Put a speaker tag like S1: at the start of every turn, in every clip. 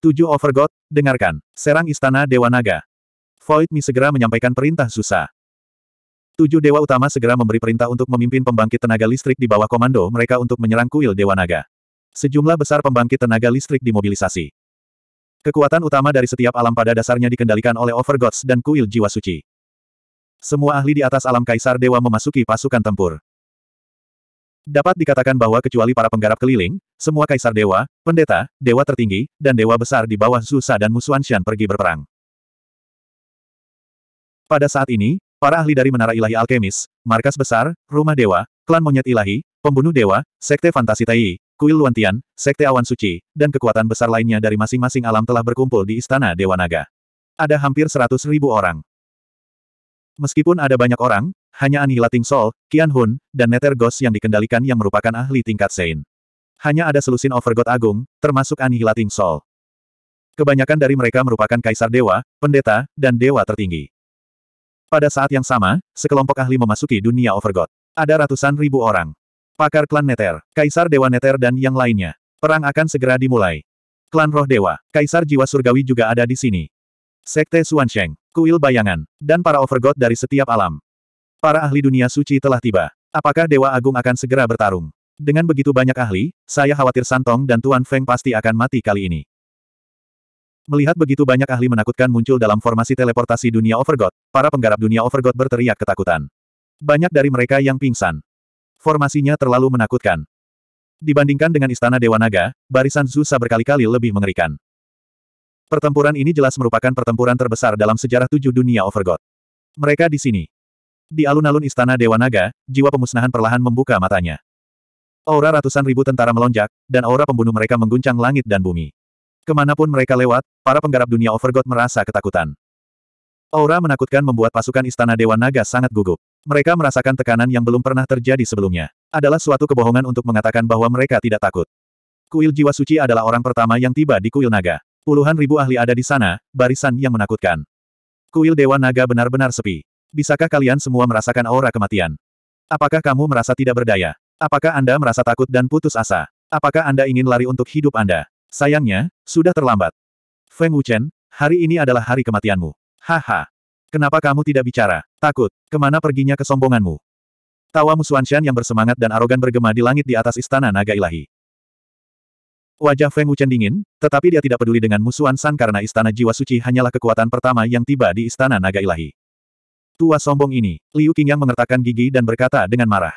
S1: Tujuh Overgod, dengarkan, serang istana Dewa Naga. Void Mi segera menyampaikan perintah susah. Tujuh dewa utama segera memberi perintah untuk memimpin pembangkit tenaga listrik di bawah komando mereka untuk menyerang kuil Dewa Naga. Sejumlah besar pembangkit tenaga listrik dimobilisasi. Kekuatan utama dari setiap alam pada dasarnya dikendalikan oleh Overgods dan kuil jiwa suci. Semua ahli di atas alam kaisar dewa memasuki pasukan tempur. Dapat dikatakan bahwa kecuali para penggarap keliling, semua kaisar dewa, pendeta, dewa tertinggi, dan dewa besar di bawah Zusa dan Musuanshan pergi berperang. Pada saat ini, para ahli dari Menara Ilahi Alkemis, Markas Besar, Rumah Dewa, Klan Monyet Ilahi, Pembunuh Dewa, Sekte Fantasi Tai, Kuil Luantian, Sekte Awan Suci, dan kekuatan besar lainnya dari masing-masing alam telah berkumpul di Istana Dewa Naga. Ada hampir seratus ribu orang. Meskipun ada banyak orang, hanya Anihila Soul, Sol, Qian Hun, dan Nether Ghost yang dikendalikan yang merupakan ahli tingkat Sein. Hanya ada selusin Overgod Agung, termasuk Anihila Soul. Sol. Kebanyakan dari mereka merupakan kaisar dewa, pendeta, dan dewa tertinggi. Pada saat yang sama, sekelompok ahli memasuki dunia Overgod. Ada ratusan ribu orang. Pakar klan Nether, kaisar dewa Nether dan yang lainnya. Perang akan segera dimulai. Klan roh dewa, kaisar jiwa surgawi juga ada di sini. Sekte Suansheng, kuil bayangan, dan para Overgod dari setiap alam. Para ahli dunia suci telah tiba. Apakah Dewa Agung akan segera bertarung? Dengan begitu banyak ahli, saya khawatir Santong dan Tuan Feng pasti akan mati kali ini. Melihat begitu banyak ahli menakutkan muncul dalam formasi teleportasi dunia Overgod, para penggarap dunia Overgod berteriak ketakutan. Banyak dari mereka yang pingsan. Formasinya terlalu menakutkan. Dibandingkan dengan Istana Dewa Naga, barisan Zusa berkali-kali lebih mengerikan. Pertempuran ini jelas merupakan pertempuran terbesar dalam sejarah tujuh dunia Overgod. Mereka di sini. Di alun-alun istana Dewa Naga, jiwa pemusnahan perlahan membuka matanya. Aura ratusan ribu tentara melonjak, dan aura pembunuh mereka mengguncang langit dan bumi. Kemanapun mereka lewat, para penggarap dunia Overgod merasa ketakutan. Aura menakutkan membuat pasukan istana Dewa Naga sangat gugup. Mereka merasakan tekanan yang belum pernah terjadi sebelumnya. Adalah suatu kebohongan untuk mengatakan bahwa mereka tidak takut. Kuil Jiwa Suci adalah orang pertama yang tiba di Kuil Naga. Puluhan ribu ahli ada di sana, barisan yang menakutkan. Kuil Dewa Naga benar-benar sepi. Bisakah kalian semua merasakan aura kematian? Apakah kamu merasa tidak berdaya? Apakah Anda merasa takut dan putus asa? Apakah Anda ingin lari untuk hidup Anda? Sayangnya, sudah terlambat. Feng Wuchen, hari ini adalah hari kematianmu. Haha. Kenapa kamu tidak bicara? Takut. Kemana perginya kesombonganmu? Tawa Musuanshan yang bersemangat dan arogan bergema di langit di atas istana naga ilahi. Wajah Feng Wuchen dingin, tetapi dia tidak peduli dengan Musuan San karena istana jiwa suci hanyalah kekuatan pertama yang tiba di istana naga ilahi tua sombong ini, Liu Qingyang mengertakkan gigi dan berkata dengan marah.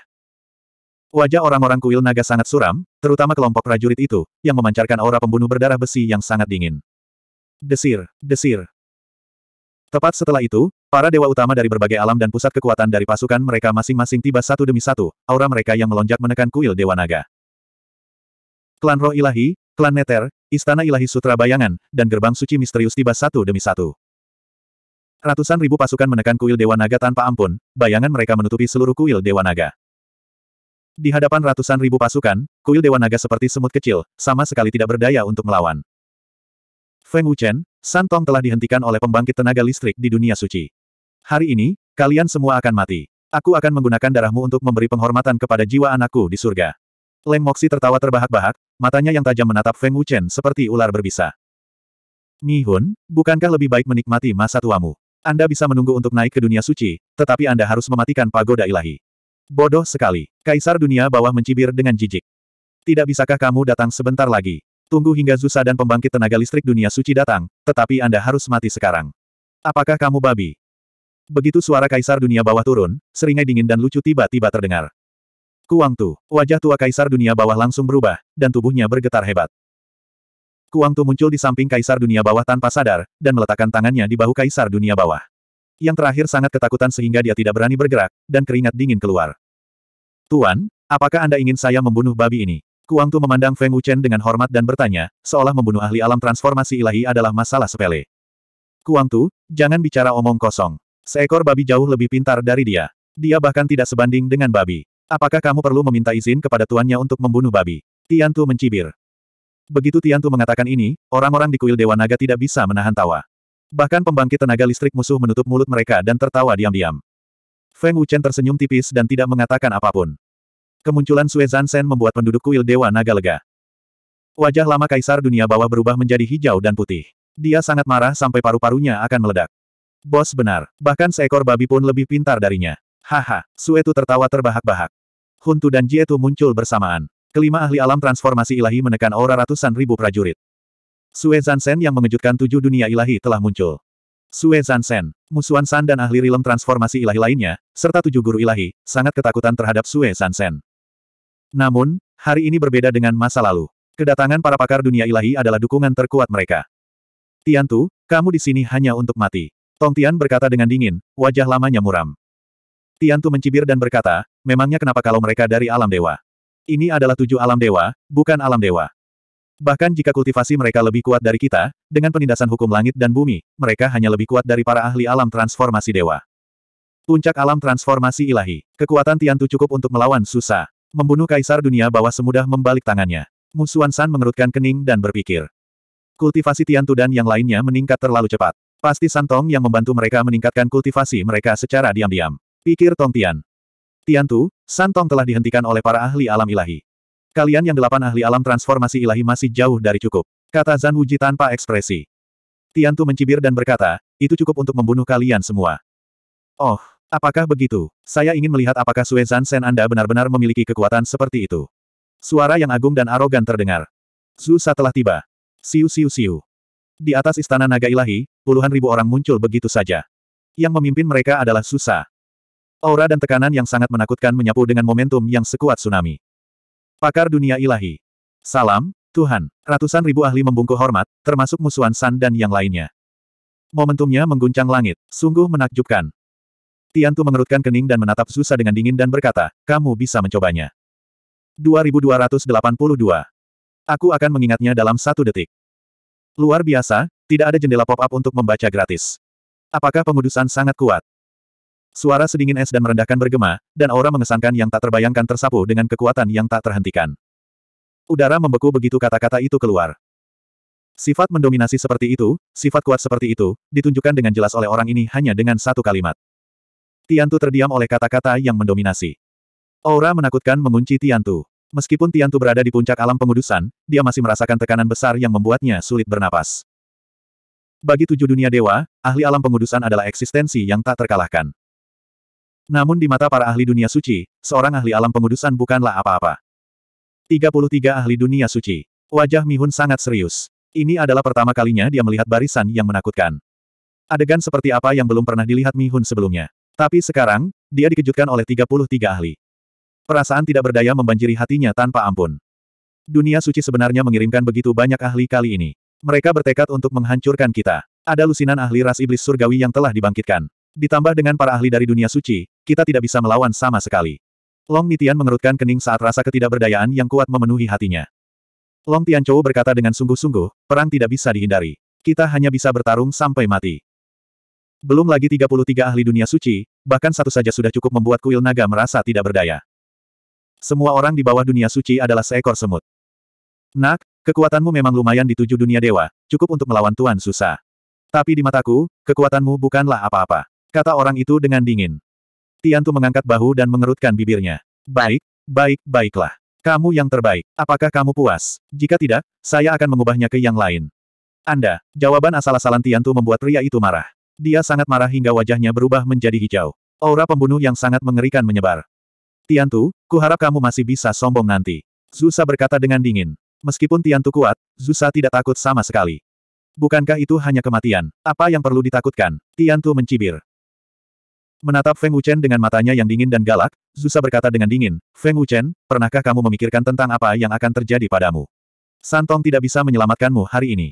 S1: Wajah orang-orang kuil naga sangat suram, terutama kelompok prajurit itu, yang memancarkan aura pembunuh berdarah besi yang sangat dingin. Desir, desir. Tepat setelah itu, para dewa utama dari berbagai alam dan pusat kekuatan dari pasukan mereka masing-masing tiba satu demi satu, aura mereka yang melonjak menekan kuil dewa naga. Klan roh ilahi, klan neter, istana ilahi sutra bayangan, dan gerbang suci misterius tiba satu demi satu. Ratusan ribu pasukan menekan kuil Dewa Naga tanpa ampun, bayangan mereka menutupi seluruh kuil Dewa Naga. Di hadapan ratusan ribu pasukan, kuil Dewa Naga seperti semut kecil, sama sekali tidak berdaya untuk melawan. Feng Wuchen, Santong telah dihentikan oleh pembangkit tenaga listrik di dunia suci. Hari ini, kalian semua akan mati. Aku akan menggunakan darahmu untuk memberi penghormatan kepada jiwa anakku di surga. Leng Moxi tertawa terbahak-bahak, matanya yang tajam menatap Feng Wuchen seperti ular berbisa. Mi Hun, bukankah lebih baik menikmati masa tuamu? Anda bisa menunggu untuk naik ke dunia suci, tetapi Anda harus mematikan pagoda ilahi. Bodoh sekali. Kaisar dunia bawah mencibir dengan jijik. Tidak bisakah kamu datang sebentar lagi? Tunggu hingga Zusa dan pembangkit tenaga listrik dunia suci datang, tetapi Anda harus mati sekarang. Apakah kamu babi? Begitu suara kaisar dunia bawah turun, seringai dingin dan lucu tiba-tiba terdengar. Kuang Tu, wajah tua kaisar dunia bawah langsung berubah, dan tubuhnya bergetar hebat. Kuang Tu muncul di samping Kaisar Dunia Bawah tanpa sadar, dan meletakkan tangannya di bahu Kaisar Dunia Bawah. Yang terakhir sangat ketakutan sehingga dia tidak berani bergerak, dan keringat dingin keluar. Tuan, apakah Anda ingin saya membunuh babi ini? Kuang Tu memandang Feng Wuchen dengan hormat dan bertanya, seolah membunuh ahli alam transformasi ilahi adalah masalah sepele. Kuang Tu, jangan bicara omong kosong. Seekor babi jauh lebih pintar dari dia. Dia bahkan tidak sebanding dengan babi. Apakah kamu perlu meminta izin kepada tuannya untuk membunuh babi? Tian Tu mencibir. Begitu Tian Tu mengatakan ini, orang-orang di kuil Dewa Naga tidak bisa menahan tawa. Bahkan pembangkit tenaga listrik musuh menutup mulut mereka dan tertawa diam-diam. Feng Wuchen tersenyum tipis dan tidak mengatakan apapun. Kemunculan Sue Zansen membuat penduduk kuil Dewa Naga lega. Wajah lama Kaisar Dunia Bawah berubah menjadi hijau dan putih. Dia sangat marah sampai paru-parunya akan meledak. Bos benar, bahkan seekor babi pun lebih pintar darinya. Haha, Suetu tertawa terbahak-bahak. Huntu dan Jietu muncul bersamaan. Kelima ahli alam transformasi ilahi menekan aura ratusan ribu prajurit. Sue Zansen yang mengejutkan tujuh dunia ilahi telah muncul. Sue Zansen, Musuan San dan ahli rilem transformasi ilahi lainnya, serta tujuh guru ilahi, sangat ketakutan terhadap Sue Zansen. Namun, hari ini berbeda dengan masa lalu. Kedatangan para pakar dunia ilahi adalah dukungan terkuat mereka. Tiantu, kamu di sini hanya untuk mati. Tong Tian berkata dengan dingin, wajah lamanya muram. Tiantu mencibir dan berkata, memangnya kenapa kalau mereka dari alam dewa? Ini adalah tujuh alam dewa, bukan alam dewa. Bahkan jika kultivasi mereka lebih kuat dari kita, dengan penindasan hukum langit dan bumi, mereka hanya lebih kuat dari para ahli alam transformasi dewa. Puncak alam transformasi ilahi. Kekuatan Tian Tu cukup untuk melawan susah Membunuh kaisar dunia bawah semudah membalik tangannya. Musuan San mengerutkan kening dan berpikir. Kultivasi Tian Tu dan yang lainnya meningkat terlalu cepat. Pasti Santong yang membantu mereka meningkatkan kultivasi mereka secara diam-diam. Pikir Tong Tian. Tiantu, Santong telah dihentikan oleh para ahli alam ilahi. Kalian yang delapan ahli alam transformasi ilahi masih jauh dari cukup, kata Zan Wuji tanpa ekspresi. Tiantu mencibir dan berkata, itu cukup untuk membunuh kalian semua. Oh, apakah begitu? Saya ingin melihat apakah Sue Zan Sen Anda benar-benar memiliki kekuatan seperti itu. Suara yang agung dan arogan terdengar. Zusa telah tiba. Siu siu siu. Di atas istana naga ilahi, puluhan ribu orang muncul begitu saja. Yang memimpin mereka adalah Susa. Aura dan tekanan yang sangat menakutkan menyapu dengan momentum yang sekuat tsunami. Pakar dunia ilahi. Salam, Tuhan. Ratusan ribu ahli membungkuk hormat, termasuk musuhan San dan yang lainnya. Momentumnya mengguncang langit, sungguh menakjubkan. Tiantu mengerutkan kening dan menatap susah dengan dingin dan berkata, kamu bisa mencobanya. 2282. Aku akan mengingatnya dalam satu detik. Luar biasa, tidak ada jendela pop-up untuk membaca gratis. Apakah pengudusan sangat kuat? Suara sedingin es dan merendahkan bergema, dan aura mengesankan yang tak terbayangkan tersapu dengan kekuatan yang tak terhentikan. Udara membeku begitu kata-kata itu keluar. Sifat mendominasi seperti itu, sifat kuat seperti itu, ditunjukkan dengan jelas oleh orang ini hanya dengan satu kalimat. Tiantu terdiam oleh kata-kata yang mendominasi. Aura menakutkan mengunci Tiantu. Meskipun Tiantu berada di puncak alam pengudusan, dia masih merasakan tekanan besar yang membuatnya sulit bernapas. Bagi tujuh dunia dewa, ahli alam pengudusan adalah eksistensi yang tak terkalahkan. Namun di mata para ahli dunia suci, seorang ahli alam pengudusan bukanlah apa-apa. 33 ahli dunia suci. Wajah Mihun sangat serius. Ini adalah pertama kalinya dia melihat barisan yang menakutkan. Adegan seperti apa yang belum pernah dilihat Mihun sebelumnya. Tapi sekarang, dia dikejutkan oleh 33 ahli. Perasaan tidak berdaya membanjiri hatinya tanpa ampun. Dunia suci sebenarnya mengirimkan begitu banyak ahli kali ini. Mereka bertekad untuk menghancurkan kita. Ada lusinan ahli ras iblis surgawi yang telah dibangkitkan. Ditambah dengan para ahli dari dunia suci, kita tidak bisa melawan sama sekali. Long Nitian mengerutkan kening saat rasa ketidakberdayaan yang kuat memenuhi hatinya. Long Tianchou berkata dengan sungguh-sungguh, perang tidak bisa dihindari. Kita hanya bisa bertarung sampai mati. Belum lagi 33 ahli dunia suci, bahkan satu saja sudah cukup membuat kuil naga merasa tidak berdaya. Semua orang di bawah dunia suci adalah seekor semut. Nak, kekuatanmu memang lumayan di tujuh dunia dewa, cukup untuk melawan Tuan Susa. Tapi di mataku, kekuatanmu bukanlah apa-apa. Kata orang itu dengan dingin. Tiantu mengangkat bahu dan mengerutkan bibirnya. Baik, baik, baiklah. Kamu yang terbaik. Apakah kamu puas? Jika tidak, saya akan mengubahnya ke yang lain. Anda, jawaban asal-asalan Tiantu membuat pria itu marah. Dia sangat marah hingga wajahnya berubah menjadi hijau. Aura pembunuh yang sangat mengerikan menyebar. Tiantu, kuharap kamu masih bisa sombong nanti. Zusa berkata dengan dingin. Meskipun Tiantu kuat, Zusa tidak takut sama sekali. Bukankah itu hanya kematian? Apa yang perlu ditakutkan? Tiantu mencibir. Menatap Feng Wuchen dengan matanya yang dingin dan galak, Zusa berkata dengan dingin, Feng Wuchen, pernahkah kamu memikirkan tentang apa yang akan terjadi padamu? Santong tidak bisa menyelamatkanmu hari ini.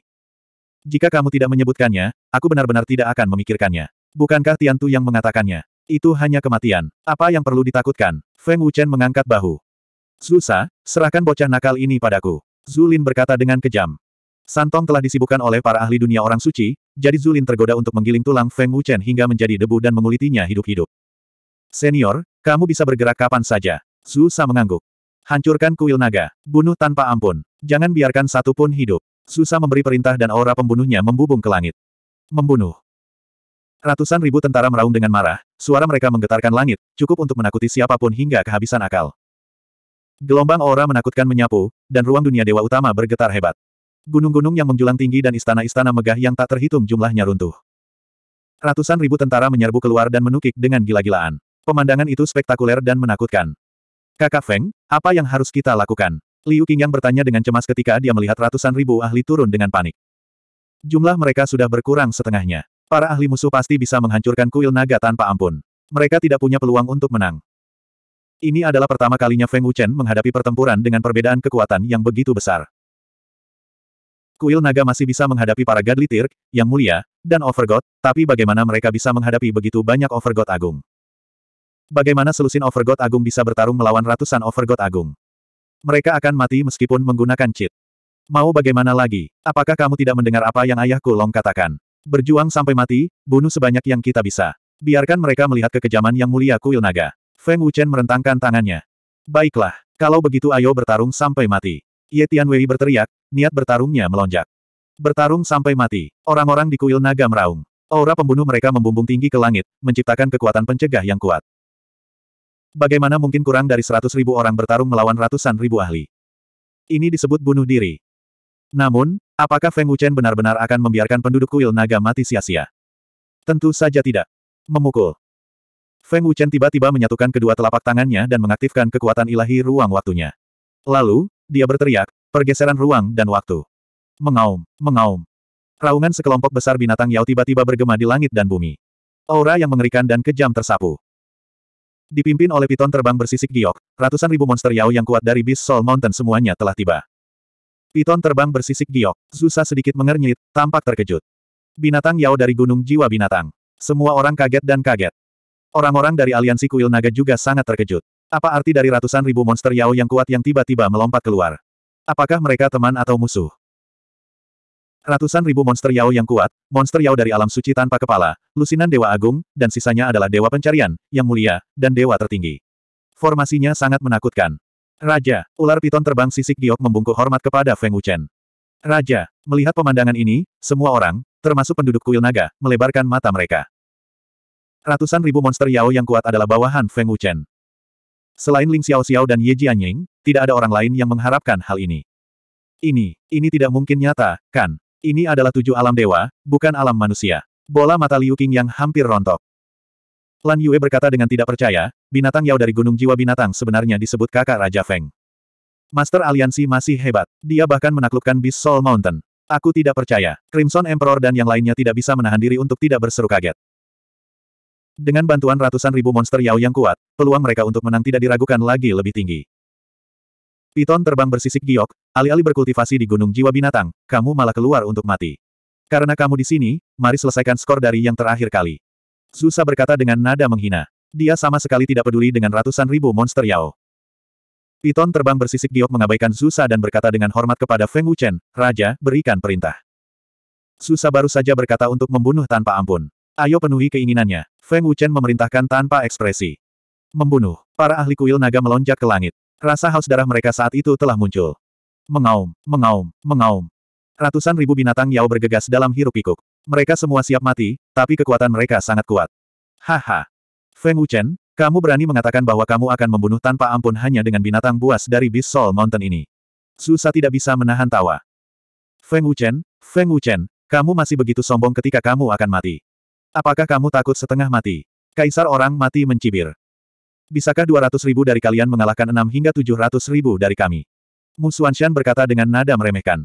S1: Jika kamu tidak menyebutkannya, aku benar-benar tidak akan memikirkannya. Bukankah Tian Tu yang mengatakannya? Itu hanya kematian. Apa yang perlu ditakutkan? Feng Wuchen mengangkat bahu. Zusa, serahkan bocah nakal ini padaku. Zulin berkata dengan kejam. Santong telah disibukkan oleh para ahli dunia orang suci, jadi Zulin tergoda untuk menggiling tulang Feng Wuchen hingga menjadi debu dan mengulitinya hidup-hidup. Senior, kamu bisa bergerak kapan saja. Zhu Sa mengangguk. Hancurkan kuil naga. Bunuh tanpa ampun. Jangan biarkan satu pun hidup. Zhu Sa memberi perintah dan aura pembunuhnya membubung ke langit. Membunuh. Ratusan ribu tentara meraung dengan marah, suara mereka menggetarkan langit, cukup untuk menakuti siapapun hingga kehabisan akal. Gelombang aura menakutkan menyapu, dan ruang dunia dewa utama bergetar hebat. Gunung-gunung yang menjulang tinggi dan istana-istana megah yang tak terhitung jumlahnya runtuh. Ratusan ribu tentara menyerbu keluar dan menukik dengan gila-gilaan. Pemandangan itu spektakuler dan menakutkan. Kakak Feng, apa yang harus kita lakukan? Liu yang bertanya dengan cemas ketika dia melihat ratusan ribu ahli turun dengan panik. Jumlah mereka sudah berkurang setengahnya. Para ahli musuh pasti bisa menghancurkan kuil naga tanpa ampun. Mereka tidak punya peluang untuk menang. Ini adalah pertama kalinya Feng Wuchen menghadapi pertempuran dengan perbedaan kekuatan yang begitu besar. Kuil naga masih bisa menghadapi para Godly Tirk, yang mulia, dan Overgod, tapi bagaimana mereka bisa menghadapi begitu banyak Overgod Agung? Bagaimana selusin Overgod Agung bisa bertarung melawan ratusan Overgod Agung? Mereka akan mati meskipun menggunakan cheat. Mau bagaimana lagi? Apakah kamu tidak mendengar apa yang ayahku Long katakan? Berjuang sampai mati, bunuh sebanyak yang kita bisa. Biarkan mereka melihat kekejaman yang mulia kuil naga. Feng Wuchen merentangkan tangannya. Baiklah, kalau begitu ayo bertarung sampai mati. Ye Tianwei berteriak, niat bertarungnya melonjak. Bertarung sampai mati. Orang-orang di kuil naga meraung. Aura pembunuh mereka membumbung tinggi ke langit, menciptakan kekuatan pencegah yang kuat. Bagaimana mungkin kurang dari seratus ribu orang bertarung melawan ratusan ribu ahli? Ini disebut bunuh diri. Namun, apakah Feng Wuchen benar-benar akan membiarkan penduduk kuil naga mati sia-sia? Tentu saja tidak. Memukul. Feng Wuchen tiba-tiba menyatukan kedua telapak tangannya dan mengaktifkan kekuatan ilahi ruang waktunya. Lalu, dia berteriak, pergeseran ruang dan waktu. Mengaum, mengaum. Raungan sekelompok besar binatang Yao tiba-tiba bergema di langit dan bumi. Aura yang mengerikan dan kejam tersapu. Dipimpin oleh piton terbang bersisik giok, ratusan ribu monster Yao yang kuat dari Beast Soul Mountain semuanya telah tiba. Piton terbang bersisik giok, susah sedikit mengernyit, tampak terkejut. Binatang Yao dari Gunung Jiwa Binatang. Semua orang kaget dan kaget. Orang-orang dari aliansi kuil naga juga sangat terkejut. Apa arti dari ratusan ribu monster Yao yang kuat yang tiba-tiba melompat keluar? Apakah mereka teman atau musuh? Ratusan ribu monster Yao yang kuat, monster Yao dari alam suci tanpa kepala, lusinan Dewa Agung, dan sisanya adalah Dewa Pencarian, yang mulia, dan Dewa tertinggi. Formasinya sangat menakutkan. Raja, ular piton terbang sisik giok membungkuk hormat kepada Feng Wuchen. Raja, melihat pemandangan ini, semua orang, termasuk penduduk kuil naga, melebarkan mata mereka. Ratusan ribu monster Yao yang kuat adalah bawahan Feng Wuchen. Selain Ling Xiao Xiao dan Ye Jianying, tidak ada orang lain yang mengharapkan hal ini. Ini, ini tidak mungkin nyata, kan? Ini adalah tujuh alam dewa, bukan alam manusia. Bola mata Liu Qing yang hampir rontok. Lan Yue berkata dengan tidak percaya, binatang Yao dari Gunung Jiwa Binatang sebenarnya disebut kakak Raja Feng. Master Aliansi masih hebat. Dia bahkan menaklukkan Beast Soul Mountain. Aku tidak percaya. Crimson Emperor dan yang lainnya tidak bisa menahan diri untuk tidak berseru kaget. Dengan bantuan ratusan ribu monster Yao yang kuat, peluang mereka untuk menang tidak diragukan lagi lebih tinggi. Piton terbang bersisik giok, alih-alih berkultivasi di Gunung Jiwa Binatang, kamu malah keluar untuk mati. Karena kamu di sini, mari selesaikan skor dari yang terakhir kali. Zusa berkata dengan nada menghina. Dia sama sekali tidak peduli dengan ratusan ribu monster Yao. Piton terbang bersisik giok mengabaikan Susa dan berkata dengan hormat kepada Feng Wuchen, Raja, berikan perintah. Susa baru saja berkata untuk membunuh tanpa ampun. Ayo penuhi keinginannya. Feng Wuchen memerintahkan tanpa ekspresi. Membunuh. Para ahli kuil naga melonjak ke langit. Rasa haus darah mereka saat itu telah muncul. Mengaum, mengaum, mengaum. Ratusan ribu binatang Yao bergegas dalam hirup pikuk. Mereka semua siap mati, tapi kekuatan mereka sangat kuat. Haha. Feng Wuchen, kamu berani mengatakan bahwa kamu akan membunuh tanpa ampun hanya dengan binatang buas dari Beast Soul Mountain ini. Susa tidak bisa menahan tawa. Feng Wuchen, Feng Wuchen, kamu masih begitu sombong ketika kamu akan mati. Apakah kamu takut setengah mati? Kaisar orang mati mencibir. Bisakah 200 ribu dari kalian mengalahkan 6 hingga 700 ribu dari kami? Musuanshan berkata dengan nada meremehkan.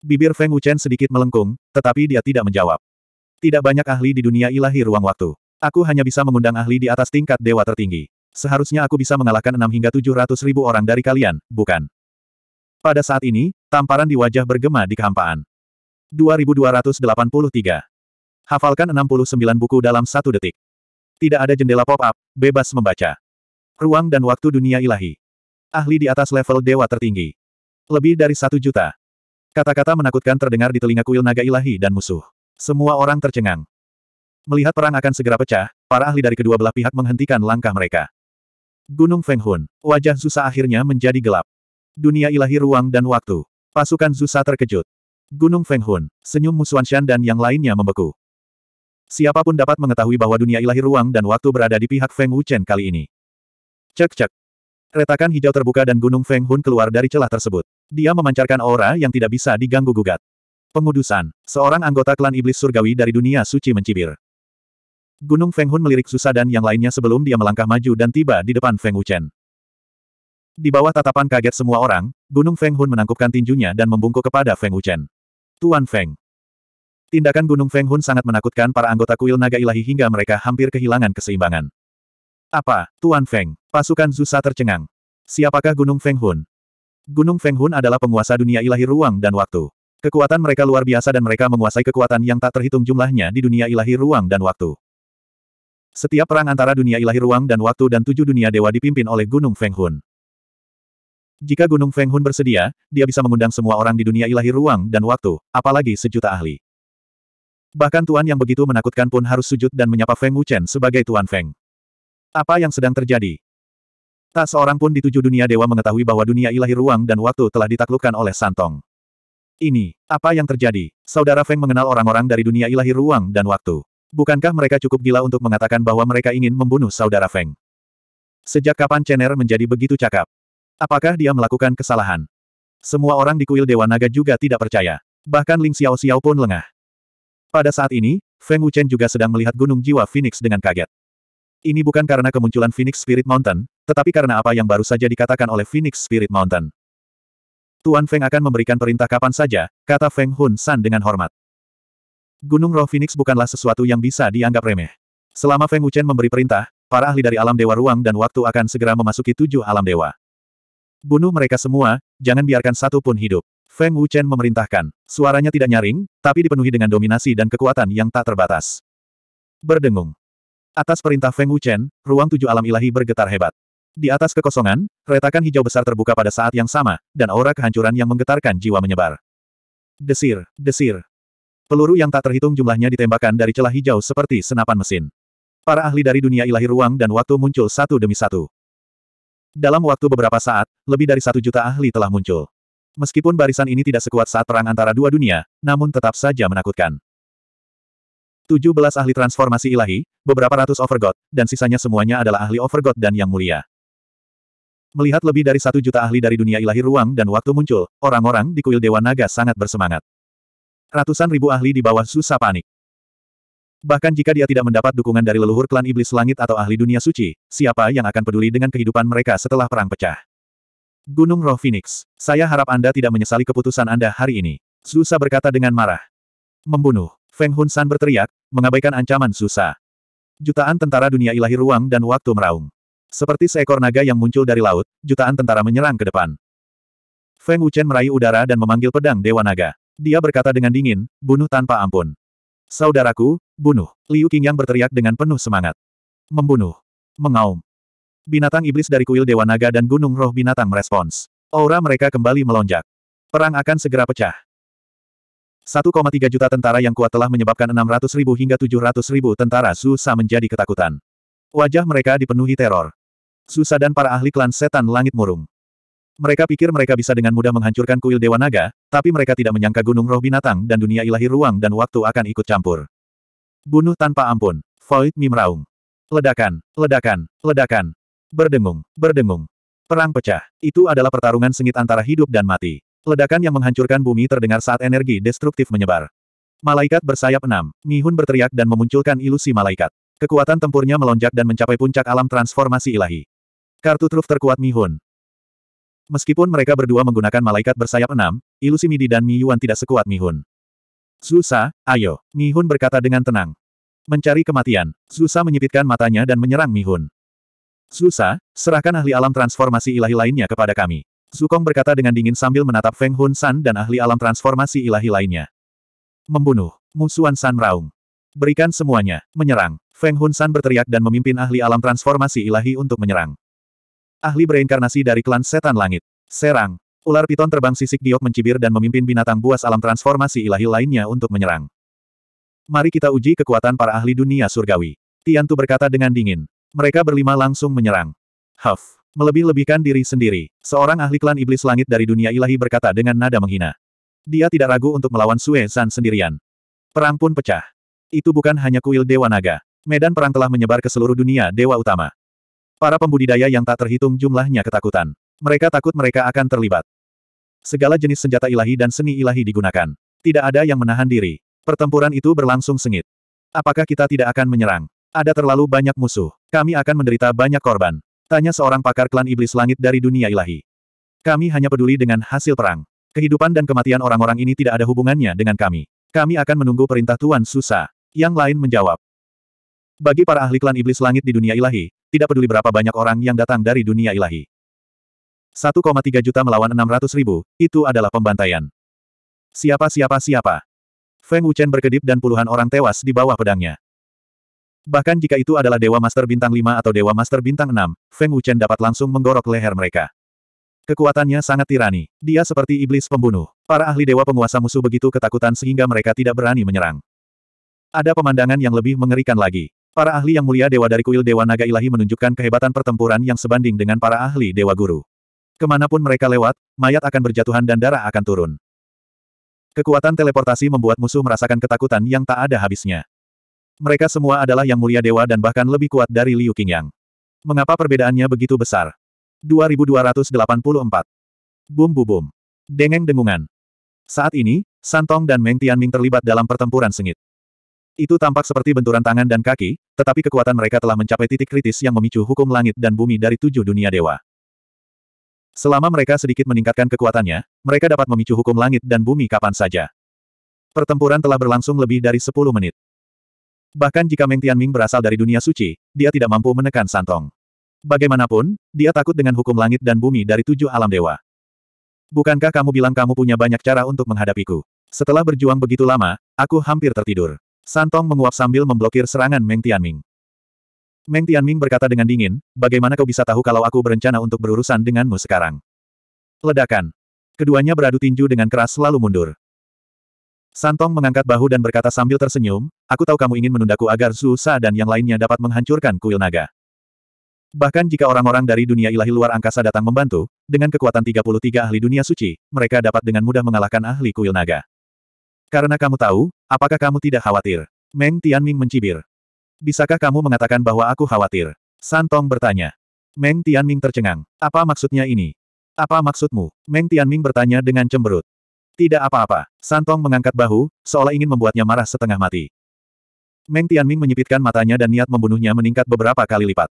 S1: Bibir Feng Wuchen sedikit melengkung, tetapi dia tidak menjawab. Tidak banyak ahli di dunia ilahi ruang waktu. Aku hanya bisa mengundang ahli di atas tingkat dewa tertinggi. Seharusnya aku bisa mengalahkan 6 hingga 700 ribu orang dari kalian, bukan? Pada saat ini, tamparan di wajah bergema di kehampaan. 2283 Hafalkan 69 buku dalam satu detik. Tidak ada jendela pop-up, bebas membaca. Ruang dan waktu dunia ilahi. Ahli di atas level dewa tertinggi. Lebih dari satu juta. Kata-kata menakutkan terdengar di telinga kuil naga ilahi dan musuh. Semua orang tercengang. Melihat perang akan segera pecah, para ahli dari kedua belah pihak menghentikan langkah mereka. Gunung Feng Hun. Wajah Zusa akhirnya menjadi gelap. Dunia ilahi ruang dan waktu. Pasukan Zusa terkejut. Gunung Feng Hun. Senyum musuhan Shan dan yang lainnya membeku. Siapapun dapat mengetahui bahwa dunia ilahi ruang dan waktu berada di pihak Feng Wuchen kali ini. Cek-cek. Retakan hijau terbuka dan gunung Feng Hun keluar dari celah tersebut. Dia memancarkan aura yang tidak bisa diganggu-gugat. Pengudusan. Seorang anggota klan iblis surgawi dari dunia suci mencibir. Gunung Feng Hun melirik susah dan yang lainnya sebelum dia melangkah maju dan tiba di depan Feng Wuchen. Di bawah tatapan kaget semua orang, Gunung Feng Hun menangkupkan tinjunya dan membungkuk kepada Feng Wuchen. Tuan Feng, Tindakan Gunung Feng Hun sangat menakutkan para anggota kuil naga ilahi hingga mereka hampir kehilangan keseimbangan. Apa, Tuan Feng? Pasukan Zusa tercengang. Siapakah Gunung Feng Hun? Gunung Feng Hun adalah penguasa dunia ilahi ruang dan waktu. Kekuatan mereka luar biasa dan mereka menguasai kekuatan yang tak terhitung jumlahnya di dunia ilahi ruang dan waktu. Setiap perang antara dunia ilahi ruang dan waktu dan tujuh dunia dewa dipimpin oleh Gunung Feng Hun. Jika Gunung Feng Hun bersedia, dia bisa mengundang semua orang di dunia ilahi ruang dan waktu, apalagi sejuta ahli. Bahkan Tuan yang begitu menakutkan pun harus sujud dan menyapa Feng Wuchen sebagai Tuan Feng. Apa yang sedang terjadi? Tak seorang pun di tujuh dunia dewa mengetahui bahwa dunia ilahi ruang dan waktu telah ditaklukkan oleh Santong. Ini, apa yang terjadi? Saudara Feng mengenal orang-orang dari dunia ilahi ruang dan waktu. Bukankah mereka cukup gila untuk mengatakan bahwa mereka ingin membunuh saudara Feng? Sejak kapan Chener menjadi begitu cakap? Apakah dia melakukan kesalahan? Semua orang di kuil Dewa Naga juga tidak percaya. Bahkan Ling Xiao Xiao pun lengah. Pada saat ini, Feng Wuchen juga sedang melihat gunung jiwa Phoenix dengan kaget. Ini bukan karena kemunculan Phoenix Spirit Mountain, tetapi karena apa yang baru saja dikatakan oleh Phoenix Spirit Mountain. Tuan Feng akan memberikan perintah kapan saja, kata Feng Hun San dengan hormat. Gunung Roh Phoenix bukanlah sesuatu yang bisa dianggap remeh. Selama Feng Wuchen memberi perintah, para ahli dari alam dewa ruang dan waktu akan segera memasuki tujuh alam dewa. Bunuh mereka semua, jangan biarkan satu pun hidup. Feng Wuchen memerintahkan. Suaranya tidak nyaring, tapi dipenuhi dengan dominasi dan kekuatan yang tak terbatas. Berdengung. Atas perintah Feng Wuchen, ruang tujuh alam ilahi bergetar hebat. Di atas kekosongan, retakan hijau besar terbuka pada saat yang sama, dan aura kehancuran yang menggetarkan jiwa menyebar. Desir, desir. Peluru yang tak terhitung jumlahnya ditembakkan dari celah hijau seperti senapan mesin. Para ahli dari dunia ilahi ruang dan waktu muncul satu demi satu. Dalam waktu beberapa saat, lebih dari satu juta ahli telah muncul. Meskipun barisan ini tidak sekuat saat perang antara dua dunia, namun tetap saja menakutkan. 17 ahli transformasi ilahi, beberapa ratus overgod, dan sisanya semuanya adalah ahli overgod dan yang mulia. Melihat lebih dari satu juta ahli dari dunia ilahi ruang dan waktu muncul, orang-orang di kuil Dewa Naga sangat bersemangat. Ratusan ribu ahli di bawah susah panik. Bahkan jika dia tidak mendapat dukungan dari leluhur klan iblis langit atau ahli dunia suci, siapa yang akan peduli dengan kehidupan mereka setelah perang pecah? Gunung Roh Phoenix, saya harap Anda tidak menyesali keputusan Anda hari ini. Susa berkata dengan marah. Membunuh, Feng Hun San berteriak, mengabaikan ancaman Susa. Jutaan tentara dunia ilahi ruang dan waktu meraung. Seperti seekor naga yang muncul dari laut, jutaan tentara menyerang ke depan. Feng Wuchen meraih udara dan memanggil pedang Dewa Naga. Dia berkata dengan dingin, bunuh tanpa ampun. Saudaraku, bunuh. Liu Qingyang berteriak dengan penuh semangat. Membunuh. Mengaum binatang iblis dari kuil Dewa Naga dan Gunung Roh Binatang merespons. Aura mereka kembali melonjak. Perang akan segera pecah. 1,3 juta tentara yang kuat telah menyebabkan 600 ribu hingga 700 ribu tentara susah menjadi ketakutan. Wajah mereka dipenuhi teror. Susah dan para ahli klan setan langit murung. Mereka pikir mereka bisa dengan mudah menghancurkan kuil Dewa Naga, tapi mereka tidak menyangka gunung roh binatang dan dunia ilahi ruang dan waktu akan ikut campur. Bunuh tanpa ampun. Void mimraung. Ledakan, ledakan, ledakan. Berdengung, berdengung. Perang pecah. Itu adalah pertarungan sengit antara hidup dan mati. Ledakan yang menghancurkan bumi terdengar saat energi destruktif menyebar. Malaikat bersayap enam, Mihun berteriak dan memunculkan ilusi malaikat. Kekuatan tempurnya melonjak dan mencapai puncak alam transformasi ilahi. Kartu truf terkuat Mihun. Meskipun mereka berdua menggunakan malaikat bersayap enam, ilusi Midi dan Mi Yuan tidak sekuat Mihun. Zusa, ayo, Mihun berkata dengan tenang. Mencari kematian, Zusa menyipitkan matanya dan menyerang Mihun. Susa, serahkan ahli alam transformasi ilahi lainnya kepada kami. Zukong berkata dengan dingin sambil menatap Feng Hun San dan ahli alam transformasi ilahi lainnya. Membunuh. Musuhan San meraung. Berikan semuanya. Menyerang. Feng Hun San berteriak dan memimpin ahli alam transformasi ilahi untuk menyerang. Ahli bereinkarnasi dari klan setan langit. Serang. Ular piton terbang sisik giok mencibir dan memimpin binatang buas alam transformasi ilahi lainnya untuk menyerang. Mari kita uji kekuatan para ahli dunia surgawi. Tiantu berkata dengan dingin. Mereka berlima langsung menyerang. Huff. Melebih-lebihkan diri sendiri. Seorang ahli klan iblis langit dari dunia ilahi berkata dengan nada menghina. Dia tidak ragu untuk melawan Sue San sendirian. Perang pun pecah. Itu bukan hanya kuil Dewa Naga. Medan perang telah menyebar ke seluruh dunia Dewa Utama. Para pembudidaya yang tak terhitung jumlahnya ketakutan. Mereka takut mereka akan terlibat. Segala jenis senjata ilahi dan seni ilahi digunakan. Tidak ada yang menahan diri. Pertempuran itu berlangsung sengit. Apakah kita tidak akan menyerang? Ada terlalu banyak musuh. Kami akan menderita banyak korban. Tanya seorang pakar klan iblis langit dari dunia ilahi. Kami hanya peduli dengan hasil perang. Kehidupan dan kematian orang-orang ini tidak ada hubungannya dengan kami. Kami akan menunggu perintah Tuan Susa. Yang lain menjawab. Bagi para ahli klan iblis langit di dunia ilahi, tidak peduli berapa banyak orang yang datang dari dunia ilahi. 1,3 juta melawan 600 ribu, itu adalah pembantaian. Siapa siapa siapa? Feng Wuchen berkedip dan puluhan orang tewas di bawah pedangnya. Bahkan jika itu adalah Dewa Master Bintang 5 atau Dewa Master Bintang 6, Feng Wuchen dapat langsung menggorok leher mereka. Kekuatannya sangat tirani. Dia seperti iblis pembunuh. Para ahli dewa penguasa musuh begitu ketakutan sehingga mereka tidak berani menyerang. Ada pemandangan yang lebih mengerikan lagi. Para ahli yang mulia dewa dari kuil Dewa Naga Ilahi menunjukkan kehebatan pertempuran yang sebanding dengan para ahli dewa guru. Kemanapun mereka lewat, mayat akan berjatuhan dan darah akan turun. Kekuatan teleportasi membuat musuh merasakan ketakutan yang tak ada habisnya. Mereka semua adalah yang mulia dewa dan bahkan lebih kuat dari Liu Qingyang. Mengapa perbedaannya begitu besar? 2284. Bum bum bum. Dengeng dengungan. Saat ini, Santong dan Meng Tianming terlibat dalam pertempuran sengit. Itu tampak seperti benturan tangan dan kaki, tetapi kekuatan mereka telah mencapai titik kritis yang memicu hukum langit dan bumi dari tujuh dunia dewa. Selama mereka sedikit meningkatkan kekuatannya, mereka dapat memicu hukum langit dan bumi kapan saja. Pertempuran telah berlangsung lebih dari 10 menit. Bahkan jika Meng Tianming berasal dari dunia suci, dia tidak mampu menekan Santong. Bagaimanapun, dia takut dengan hukum langit dan bumi dari tujuh alam dewa. Bukankah kamu bilang kamu punya banyak cara untuk menghadapiku? Setelah berjuang begitu lama, aku hampir tertidur. Santong menguap sambil memblokir serangan Meng Tianming. Meng Tianming berkata dengan dingin, bagaimana kau bisa tahu kalau aku berencana untuk berurusan denganmu sekarang? Ledakan. Keduanya beradu tinju dengan keras lalu mundur. Santong mengangkat bahu dan berkata sambil tersenyum, aku tahu kamu ingin menundaku agar Zhu Sa dan yang lainnya dapat menghancurkan kuil naga. Bahkan jika orang-orang dari dunia ilahi luar angkasa datang membantu, dengan kekuatan 33 ahli dunia suci, mereka dapat dengan mudah mengalahkan ahli kuil naga. Karena kamu tahu, apakah kamu tidak khawatir? Meng Tianming mencibir. Bisakah kamu mengatakan bahwa aku khawatir? Santong bertanya. Meng Tianming tercengang. Apa maksudnya ini? Apa maksudmu? Meng Tianming bertanya dengan cemberut. Tidak apa-apa. Santong mengangkat bahu, seolah ingin membuatnya marah setengah mati. Meng Tianming menyipitkan matanya dan niat membunuhnya meningkat beberapa kali lipat.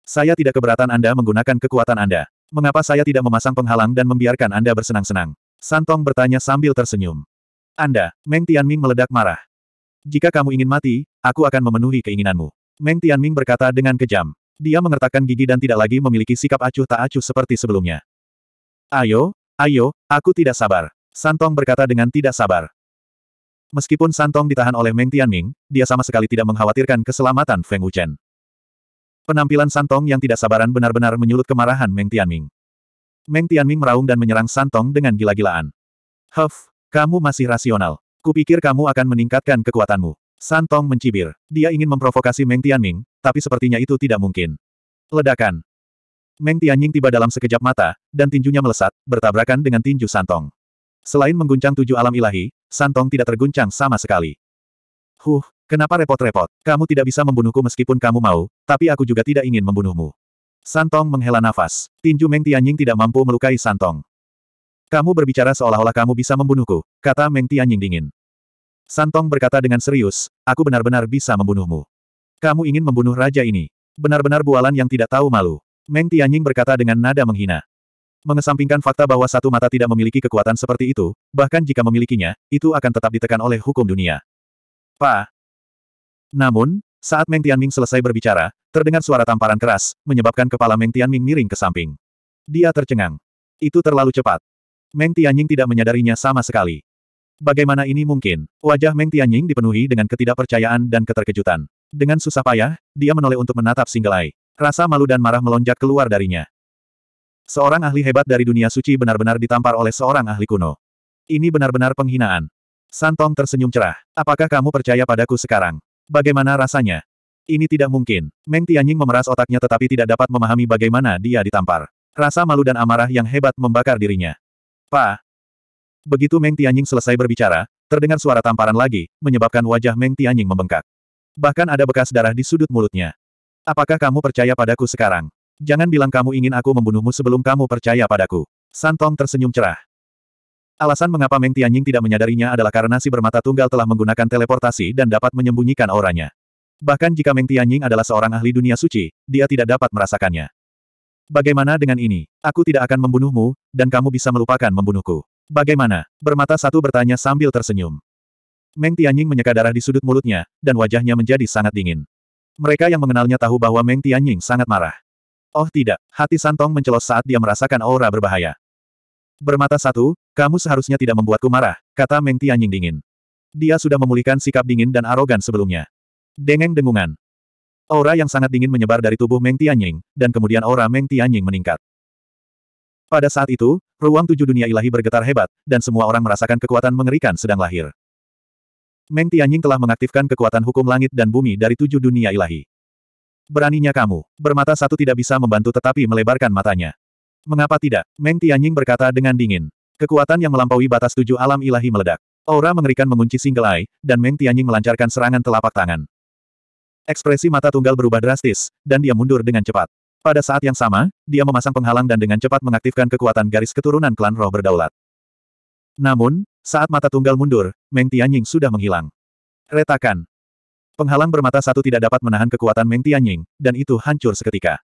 S1: Saya tidak keberatan Anda menggunakan kekuatan Anda. Mengapa saya tidak memasang penghalang dan membiarkan Anda bersenang-senang? Santong bertanya sambil tersenyum. Anda, Meng Tianming meledak marah. Jika kamu ingin mati, aku akan memenuhi keinginanmu. Meng Tianming berkata dengan kejam. Dia mengertakkan gigi dan tidak lagi memiliki sikap acuh tak acuh seperti sebelumnya. Ayo, ayo, aku tidak sabar. Santong berkata dengan tidak sabar. Meskipun Santong ditahan oleh Meng Tianming, dia sama sekali tidak mengkhawatirkan keselamatan Feng Wuchen. Penampilan Santong yang tidak sabaran benar-benar menyulut kemarahan Meng Tianming. Meng Tianming meraung dan menyerang Santong dengan gila-gilaan. Huff, kamu masih rasional. Kupikir kamu akan meningkatkan kekuatanmu. Santong mencibir. Dia ingin memprovokasi Meng Tianming, tapi sepertinya itu tidak mungkin. Ledakan. Meng Tianying tiba dalam sekejap mata, dan tinjunya melesat, bertabrakan dengan tinju Santong. Selain mengguncang tujuh alam ilahi, Santong tidak terguncang sama sekali. Huh, kenapa repot-repot? Kamu tidak bisa membunuhku meskipun kamu mau, tapi aku juga tidak ingin membunuhmu. Santong menghela nafas. Tinju Meng Tianying tidak mampu melukai Santong. Kamu berbicara seolah-olah kamu bisa membunuhku, kata Meng Tianying dingin. Santong berkata dengan serius, aku benar-benar bisa membunuhmu. Kamu ingin membunuh raja ini. Benar-benar bualan yang tidak tahu malu. Meng Tianying berkata dengan nada menghina. Mengesampingkan fakta bahwa satu mata tidak memiliki kekuatan seperti itu, bahkan jika memilikinya, itu akan tetap ditekan oleh hukum dunia. Pa. Namun, saat Meng Tianming selesai berbicara, terdengar suara tamparan keras, menyebabkan kepala Meng Tianming miring ke samping. Dia tercengang. Itu terlalu cepat. Meng Tianying tidak menyadarinya sama sekali. Bagaimana ini mungkin? Wajah Meng Tianying dipenuhi dengan ketidakpercayaan dan keterkejutan. Dengan susah payah, dia menoleh untuk menatap Single Eye. Rasa malu dan marah melonjak keluar darinya. Seorang ahli hebat dari dunia suci benar-benar ditampar oleh seorang ahli kuno. Ini benar-benar penghinaan. Santong tersenyum cerah. Apakah kamu percaya padaku sekarang? Bagaimana rasanya? Ini tidak mungkin. Meng Tianying memeras otaknya tetapi tidak dapat memahami bagaimana dia ditampar. Rasa malu dan amarah yang hebat membakar dirinya. Pa. Begitu Meng Tianying selesai berbicara, terdengar suara tamparan lagi, menyebabkan wajah Meng Tianying membengkak. Bahkan ada bekas darah di sudut mulutnya. Apakah kamu percaya padaku sekarang? Jangan bilang kamu ingin aku membunuhmu sebelum kamu percaya padaku. Santong tersenyum cerah. Alasan mengapa Meng Tianying tidak menyadarinya adalah karena si bermata tunggal telah menggunakan teleportasi dan dapat menyembunyikan auranya. Bahkan jika Meng Tianying adalah seorang ahli dunia suci, dia tidak dapat merasakannya. Bagaimana dengan ini? Aku tidak akan membunuhmu, dan kamu bisa melupakan membunuhku. Bagaimana? Bermata satu bertanya sambil tersenyum. Meng Tianying menyeka darah di sudut mulutnya, dan wajahnya menjadi sangat dingin. Mereka yang mengenalnya tahu bahwa Meng Tianying sangat marah. Oh tidak, hati Santong mencelos saat dia merasakan aura berbahaya. Bermata satu, kamu seharusnya tidak membuatku marah, kata Meng Tianying dingin. Dia sudah memulihkan sikap dingin dan arogan sebelumnya. Dengeng dengungan. Aura yang sangat dingin menyebar dari tubuh Meng Tianying, dan kemudian aura Meng Tianying meningkat. Pada saat itu, ruang tujuh dunia ilahi bergetar hebat, dan semua orang merasakan kekuatan mengerikan sedang lahir. Meng Tianying telah mengaktifkan kekuatan hukum langit dan bumi dari tujuh dunia ilahi. Beraninya kamu, bermata satu tidak bisa membantu tetapi melebarkan matanya. Mengapa tidak? Meng Tianying berkata dengan dingin. Kekuatan yang melampaui batas tujuh alam ilahi meledak. Aura mengerikan mengunci single eye, dan Meng Tianying melancarkan serangan telapak tangan. Ekspresi mata tunggal berubah drastis, dan dia mundur dengan cepat. Pada saat yang sama, dia memasang penghalang dan dengan cepat mengaktifkan kekuatan garis keturunan klan roh berdaulat. Namun, saat mata tunggal mundur, Meng Tianying sudah menghilang. Retakan, Penghalang bermata satu tidak dapat menahan kekuatan Meng Tianying, dan itu hancur seketika.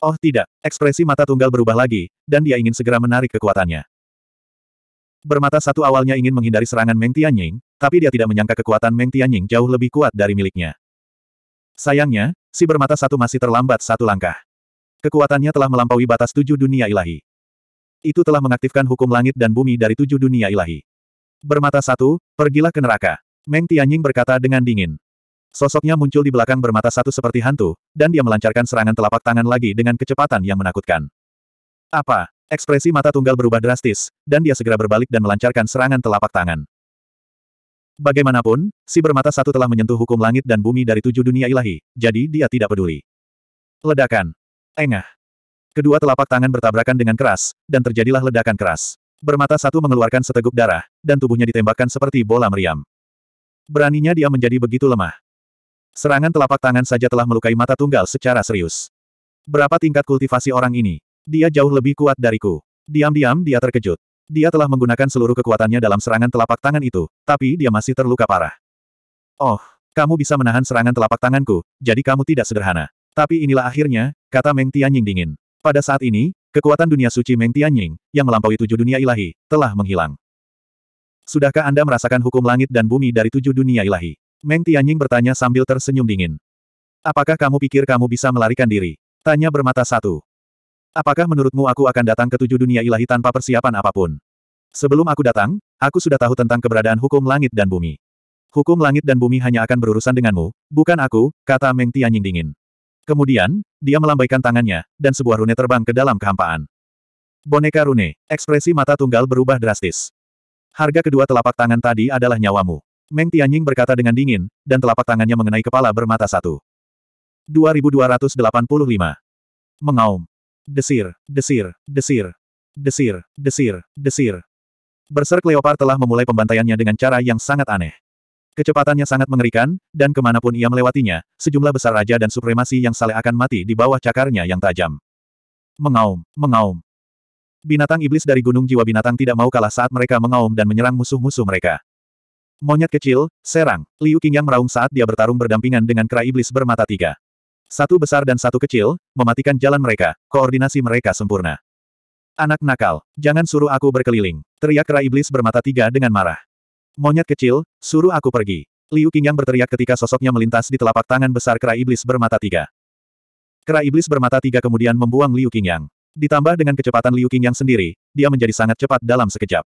S1: Oh tidak, ekspresi mata tunggal berubah lagi, dan dia ingin segera menarik kekuatannya. Bermata satu awalnya ingin menghindari serangan Meng Tianying, tapi dia tidak menyangka kekuatan Meng Tianying jauh lebih kuat dari miliknya. Sayangnya, si bermata satu masih terlambat satu langkah. Kekuatannya telah melampaui batas tujuh dunia ilahi. Itu telah mengaktifkan hukum langit dan bumi dari tujuh dunia ilahi. Bermata satu, pergilah ke neraka. Meng Tianying berkata dengan dingin. Sosoknya muncul di belakang bermata satu seperti hantu, dan dia melancarkan serangan telapak tangan lagi dengan kecepatan yang menakutkan. Apa? Ekspresi mata tunggal berubah drastis, dan dia segera berbalik dan melancarkan serangan telapak tangan. Bagaimanapun, si bermata satu telah menyentuh hukum langit dan bumi dari tujuh dunia ilahi, jadi dia tidak peduli. Ledakan. Engah. Kedua telapak tangan bertabrakan dengan keras, dan terjadilah ledakan keras. Bermata satu mengeluarkan seteguk darah, dan tubuhnya ditembakkan seperti bola meriam. Beraninya dia menjadi begitu lemah. Serangan telapak tangan saja telah melukai mata tunggal secara serius. Berapa tingkat kultivasi orang ini? Dia jauh lebih kuat dariku. Diam-diam dia terkejut. Dia telah menggunakan seluruh kekuatannya dalam serangan telapak tangan itu, tapi dia masih terluka parah. Oh, kamu bisa menahan serangan telapak tanganku, jadi kamu tidak sederhana. Tapi inilah akhirnya, kata Meng Tianying dingin. Pada saat ini, kekuatan dunia suci Meng Tianying, yang melampaui tujuh dunia ilahi, telah menghilang. Sudahkah Anda merasakan hukum langit dan bumi dari tujuh dunia ilahi? Meng Tianying bertanya sambil tersenyum dingin. Apakah kamu pikir kamu bisa melarikan diri? Tanya bermata satu. Apakah menurutmu aku akan datang ke tujuh dunia ilahi tanpa persiapan apapun? Sebelum aku datang, aku sudah tahu tentang keberadaan hukum langit dan bumi. Hukum langit dan bumi hanya akan berurusan denganmu, bukan aku, kata Meng Tianying dingin. Kemudian, dia melambaikan tangannya, dan sebuah rune terbang ke dalam kehampaan. Boneka rune, ekspresi mata tunggal berubah drastis. Harga kedua telapak tangan tadi adalah nyawamu. Meng Tianying berkata dengan dingin, dan telapak tangannya mengenai kepala bermata satu. 2285. Mengaum. Desir, desir, desir, desir, desir, desir. Berserk Leopard telah memulai pembantaiannya dengan cara yang sangat aneh. Kecepatannya sangat mengerikan, dan kemanapun ia melewatinya, sejumlah besar raja dan supremasi yang saleh akan mati di bawah cakarnya yang tajam. Mengaum, mengaum. Binatang iblis dari Gunung Jiwa Binatang tidak mau kalah saat mereka mengaum dan menyerang musuh-musuh mereka. Monyet kecil, serang. Liu Qingyang meraung saat dia bertarung berdampingan dengan kera iblis bermata tiga. Satu besar dan satu kecil, mematikan jalan mereka, koordinasi mereka sempurna. Anak nakal, jangan suruh aku berkeliling. Teriak kera iblis bermata tiga dengan marah. Monyet kecil, suruh aku pergi. Liu Qingyang berteriak ketika sosoknya melintas di telapak tangan besar kera iblis bermata tiga. Kera iblis bermata tiga kemudian membuang Liu Qingyang. Ditambah dengan kecepatan Liu Qingyang sendiri, dia menjadi sangat cepat dalam sekejap.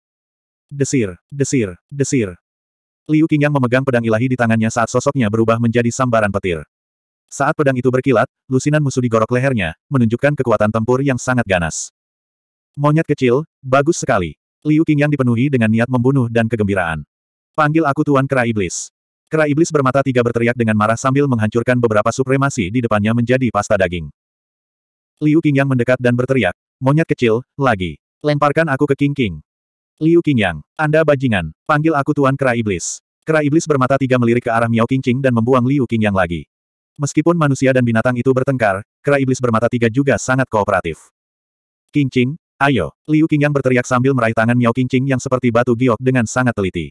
S1: Desir, desir, desir. Liu Qingyang memegang pedang ilahi di tangannya saat sosoknya berubah menjadi sambaran petir. Saat pedang itu berkilat, lusinan musuh digorok lehernya, menunjukkan kekuatan tempur yang sangat ganas. Monyet kecil, bagus sekali. Liu Qingyang dipenuhi dengan niat membunuh dan kegembiraan. Panggil aku Tuan Kera Iblis. Kera Iblis bermata tiga berteriak dengan marah sambil menghancurkan beberapa supremasi di depannya menjadi pasta daging. Liu Qingyang mendekat dan berteriak, monyet kecil, lagi. Lemparkan aku ke King King. Liu Qingyang, Anda bajingan, panggil aku Tuan Kera Iblis. Kera Iblis bermata tiga melirik ke arah Miao Qingqing dan membuang Liu Qingyang lagi. Meskipun manusia dan binatang itu bertengkar, Kera Iblis bermata tiga juga sangat kooperatif. Qingqing, ayo, Liu Qingyang berteriak sambil meraih tangan Miao Qingqing yang seperti batu giok dengan sangat teliti.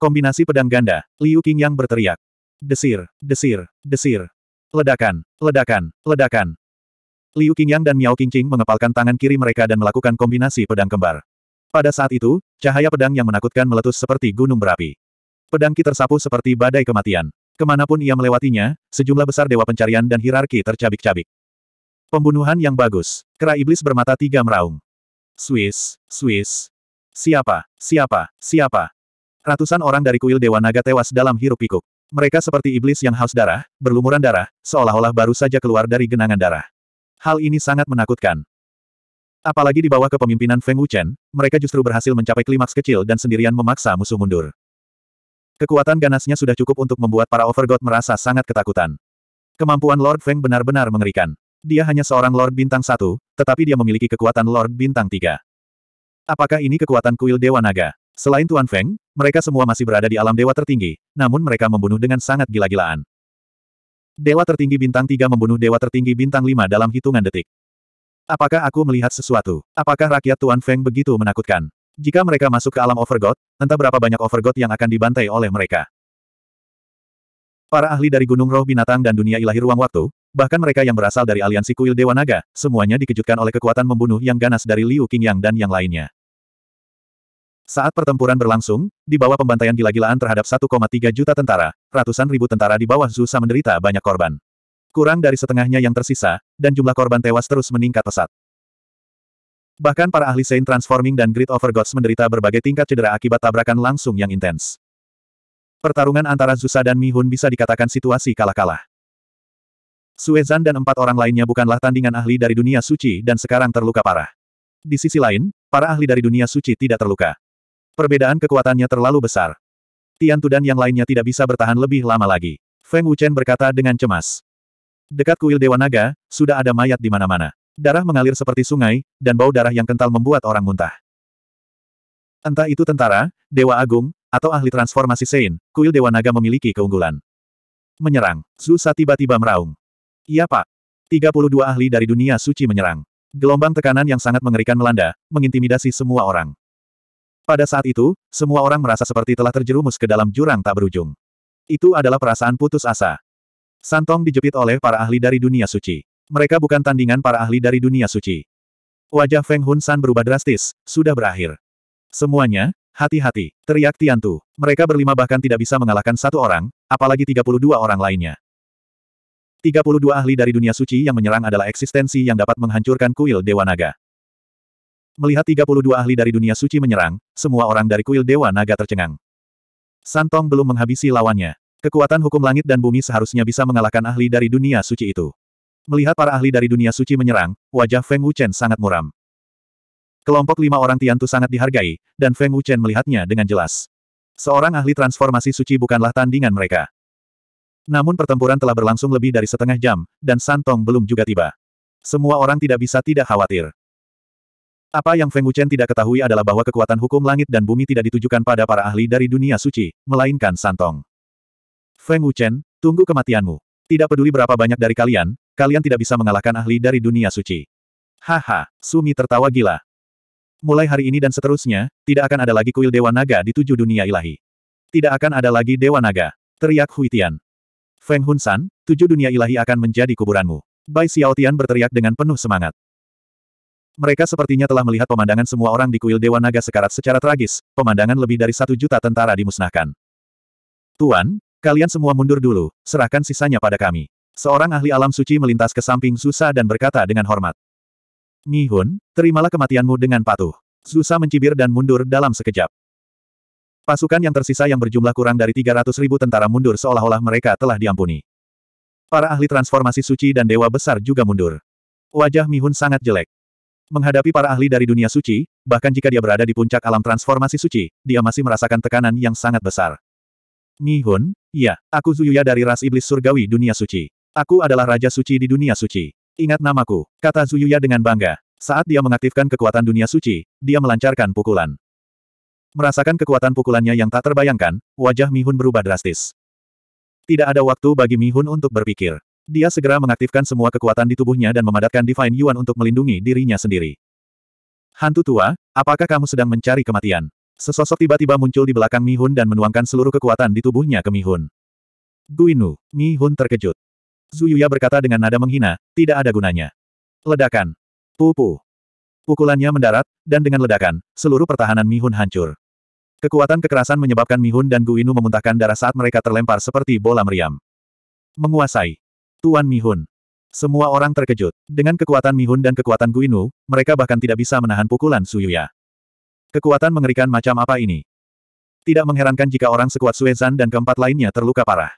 S1: Kombinasi pedang ganda, Liu Qingyang berteriak. Desir, desir, desir. Ledakan, ledakan, ledakan. Liu Qingyang dan Miao Qingqing mengepalkan tangan kiri mereka dan melakukan kombinasi pedang kembar. Pada saat itu, cahaya pedang yang menakutkan meletus seperti gunung berapi. Pedang Ki tersapu seperti badai kematian. Kemanapun ia melewatinya, sejumlah besar dewa pencarian dan hierarki tercabik-cabik. Pembunuhan yang bagus. Kera iblis bermata tiga meraung. Swiss, Swiss. Siapa, siapa, siapa. Ratusan orang dari kuil Dewa Naga tewas dalam hirup pikuk. Mereka seperti iblis yang haus darah, berlumuran darah, seolah-olah baru saja keluar dari genangan darah. Hal ini sangat menakutkan. Apalagi di bawah kepemimpinan Feng Wuchen, mereka justru berhasil mencapai klimaks kecil dan sendirian memaksa musuh mundur. Kekuatan ganasnya sudah cukup untuk membuat para Overgod merasa sangat ketakutan. Kemampuan Lord Feng benar-benar mengerikan. Dia hanya seorang Lord Bintang satu, tetapi dia memiliki kekuatan Lord Bintang tiga. Apakah ini kekuatan kuil Dewa Naga? Selain Tuan Feng, mereka semua masih berada di alam dewa tertinggi, namun mereka membunuh dengan sangat gila-gilaan. Dewa tertinggi bintang tiga membunuh dewa tertinggi bintang lima dalam hitungan detik. Apakah aku melihat sesuatu? Apakah rakyat Tuan Feng begitu menakutkan? Jika mereka masuk ke alam overgod, entah berapa banyak overgod yang akan dibantai oleh mereka. Para ahli dari Gunung Roh Binatang dan Dunia Ilahi Ruang Waktu, bahkan mereka yang berasal dari aliansi kuil Dewa Naga, semuanya dikejutkan oleh kekuatan membunuh yang ganas dari Liu Qingyang dan yang lainnya. Saat pertempuran berlangsung, di bawah pembantaian gila-gilaan terhadap 1,3 juta tentara, ratusan ribu tentara di bawah Zusa menderita banyak korban kurang dari setengahnya yang tersisa, dan jumlah korban tewas terus meningkat pesat. Bahkan para ahli Saint Transforming dan Great Over Gods menderita berbagai tingkat cedera akibat tabrakan langsung yang intens. Pertarungan antara Zusa dan Mihun bisa dikatakan situasi kalah-kalah. Suezan dan empat orang lainnya bukanlah tandingan ahli dari dunia suci dan sekarang terluka parah. Di sisi lain, para ahli dari dunia suci tidak terluka. Perbedaan kekuatannya terlalu besar. Tian Tudan yang lainnya tidak bisa bertahan lebih lama lagi. Feng Wuchen berkata dengan cemas. Dekat kuil Dewa Naga, sudah ada mayat di mana-mana. Darah mengalir seperti sungai, dan bau darah yang kental membuat orang muntah. Entah itu tentara, Dewa Agung, atau ahli transformasi Sein, kuil Dewa Naga memiliki keunggulan. Menyerang. Zusa tiba-tiba meraung. Iya pak. 32 ahli dari dunia suci menyerang. Gelombang tekanan yang sangat mengerikan melanda, mengintimidasi semua orang. Pada saat itu, semua orang merasa seperti telah terjerumus ke dalam jurang tak berujung. Itu adalah perasaan putus asa. Santong dijepit oleh para ahli dari dunia suci. Mereka bukan tandingan para ahli dari dunia suci. Wajah Feng Hun San berubah drastis, sudah berakhir. Semuanya, hati-hati, teriak Tiantu. Mereka berlima bahkan tidak bisa mengalahkan satu orang, apalagi 32 orang lainnya. 32 ahli dari dunia suci yang menyerang adalah eksistensi yang dapat menghancurkan kuil Dewa Naga. Melihat 32 ahli dari dunia suci menyerang, semua orang dari kuil Dewa Naga tercengang. Santong belum menghabisi lawannya. Kekuatan hukum langit dan bumi seharusnya bisa mengalahkan ahli dari dunia suci itu. Melihat para ahli dari dunia suci menyerang, wajah Feng Wuchen sangat muram. Kelompok lima orang Tiantu sangat dihargai, dan Feng Wuchen melihatnya dengan jelas. Seorang ahli transformasi suci bukanlah tandingan mereka. Namun pertempuran telah berlangsung lebih dari setengah jam, dan Santong belum juga tiba. Semua orang tidak bisa tidak khawatir. Apa yang Feng Wuchen tidak ketahui adalah bahwa kekuatan hukum langit dan bumi tidak ditujukan pada para ahli dari dunia suci, melainkan Santong. Feng Wuchen, tunggu kematianmu. Tidak peduli berapa banyak dari kalian, kalian tidak bisa mengalahkan ahli dari dunia suci. Haha, Sumi tertawa gila. Mulai hari ini dan seterusnya, tidak akan ada lagi kuil Dewa Naga di tujuh dunia ilahi. Tidak akan ada lagi Dewa Naga. Teriak Huitian. Feng Hunsan, tujuh dunia ilahi akan menjadi kuburanmu. Bai Xiaotian berteriak dengan penuh semangat. Mereka sepertinya telah melihat pemandangan semua orang di kuil Dewa Naga sekarat secara tragis, pemandangan lebih dari satu juta tentara dimusnahkan. Tuan, Kalian semua mundur dulu, serahkan sisanya pada kami. Seorang ahli alam suci melintas ke samping Susa dan berkata dengan hormat. Mihun, terimalah kematianmu dengan patuh. Susa mencibir dan mundur dalam sekejap. Pasukan yang tersisa yang berjumlah kurang dari 300 ribu tentara mundur seolah-olah mereka telah diampuni. Para ahli transformasi suci dan dewa besar juga mundur. Wajah Mihun sangat jelek. Menghadapi para ahli dari dunia suci, bahkan jika dia berada di puncak alam transformasi suci, dia masih merasakan tekanan yang sangat besar. Mihun, Iya, aku Zuyuya dari ras iblis surgawi dunia suci. Aku adalah Raja Suci di dunia suci. Ingat namaku, kata Zuyuya dengan bangga. Saat dia mengaktifkan kekuatan dunia suci, dia melancarkan pukulan. Merasakan kekuatan pukulannya yang tak terbayangkan, wajah Mihun berubah drastis. Tidak ada waktu bagi Mihun untuk berpikir. Dia segera mengaktifkan semua kekuatan di tubuhnya dan memadatkan Divine Yuan untuk melindungi dirinya sendiri. Hantu tua, apakah kamu sedang mencari kematian? Sesosok tiba-tiba muncul di belakang Mihun dan menuangkan seluruh kekuatan di tubuhnya ke Mihun. Guinu, Mihun terkejut. Zuyuya berkata dengan nada menghina, tidak ada gunanya. Ledakan. Pupu. Pukulannya mendarat, dan dengan ledakan, seluruh pertahanan Mihun hancur. Kekuatan kekerasan menyebabkan Mihun dan Guinu memuntahkan darah saat mereka terlempar seperti bola meriam. Menguasai. Tuan Mihun. Semua orang terkejut. Dengan kekuatan Mihun dan kekuatan Guinu, mereka bahkan tidak bisa menahan pukulan Suyuya. Kekuatan mengerikan macam apa ini? Tidak mengherankan jika orang sekuat Suezan dan keempat lainnya terluka parah.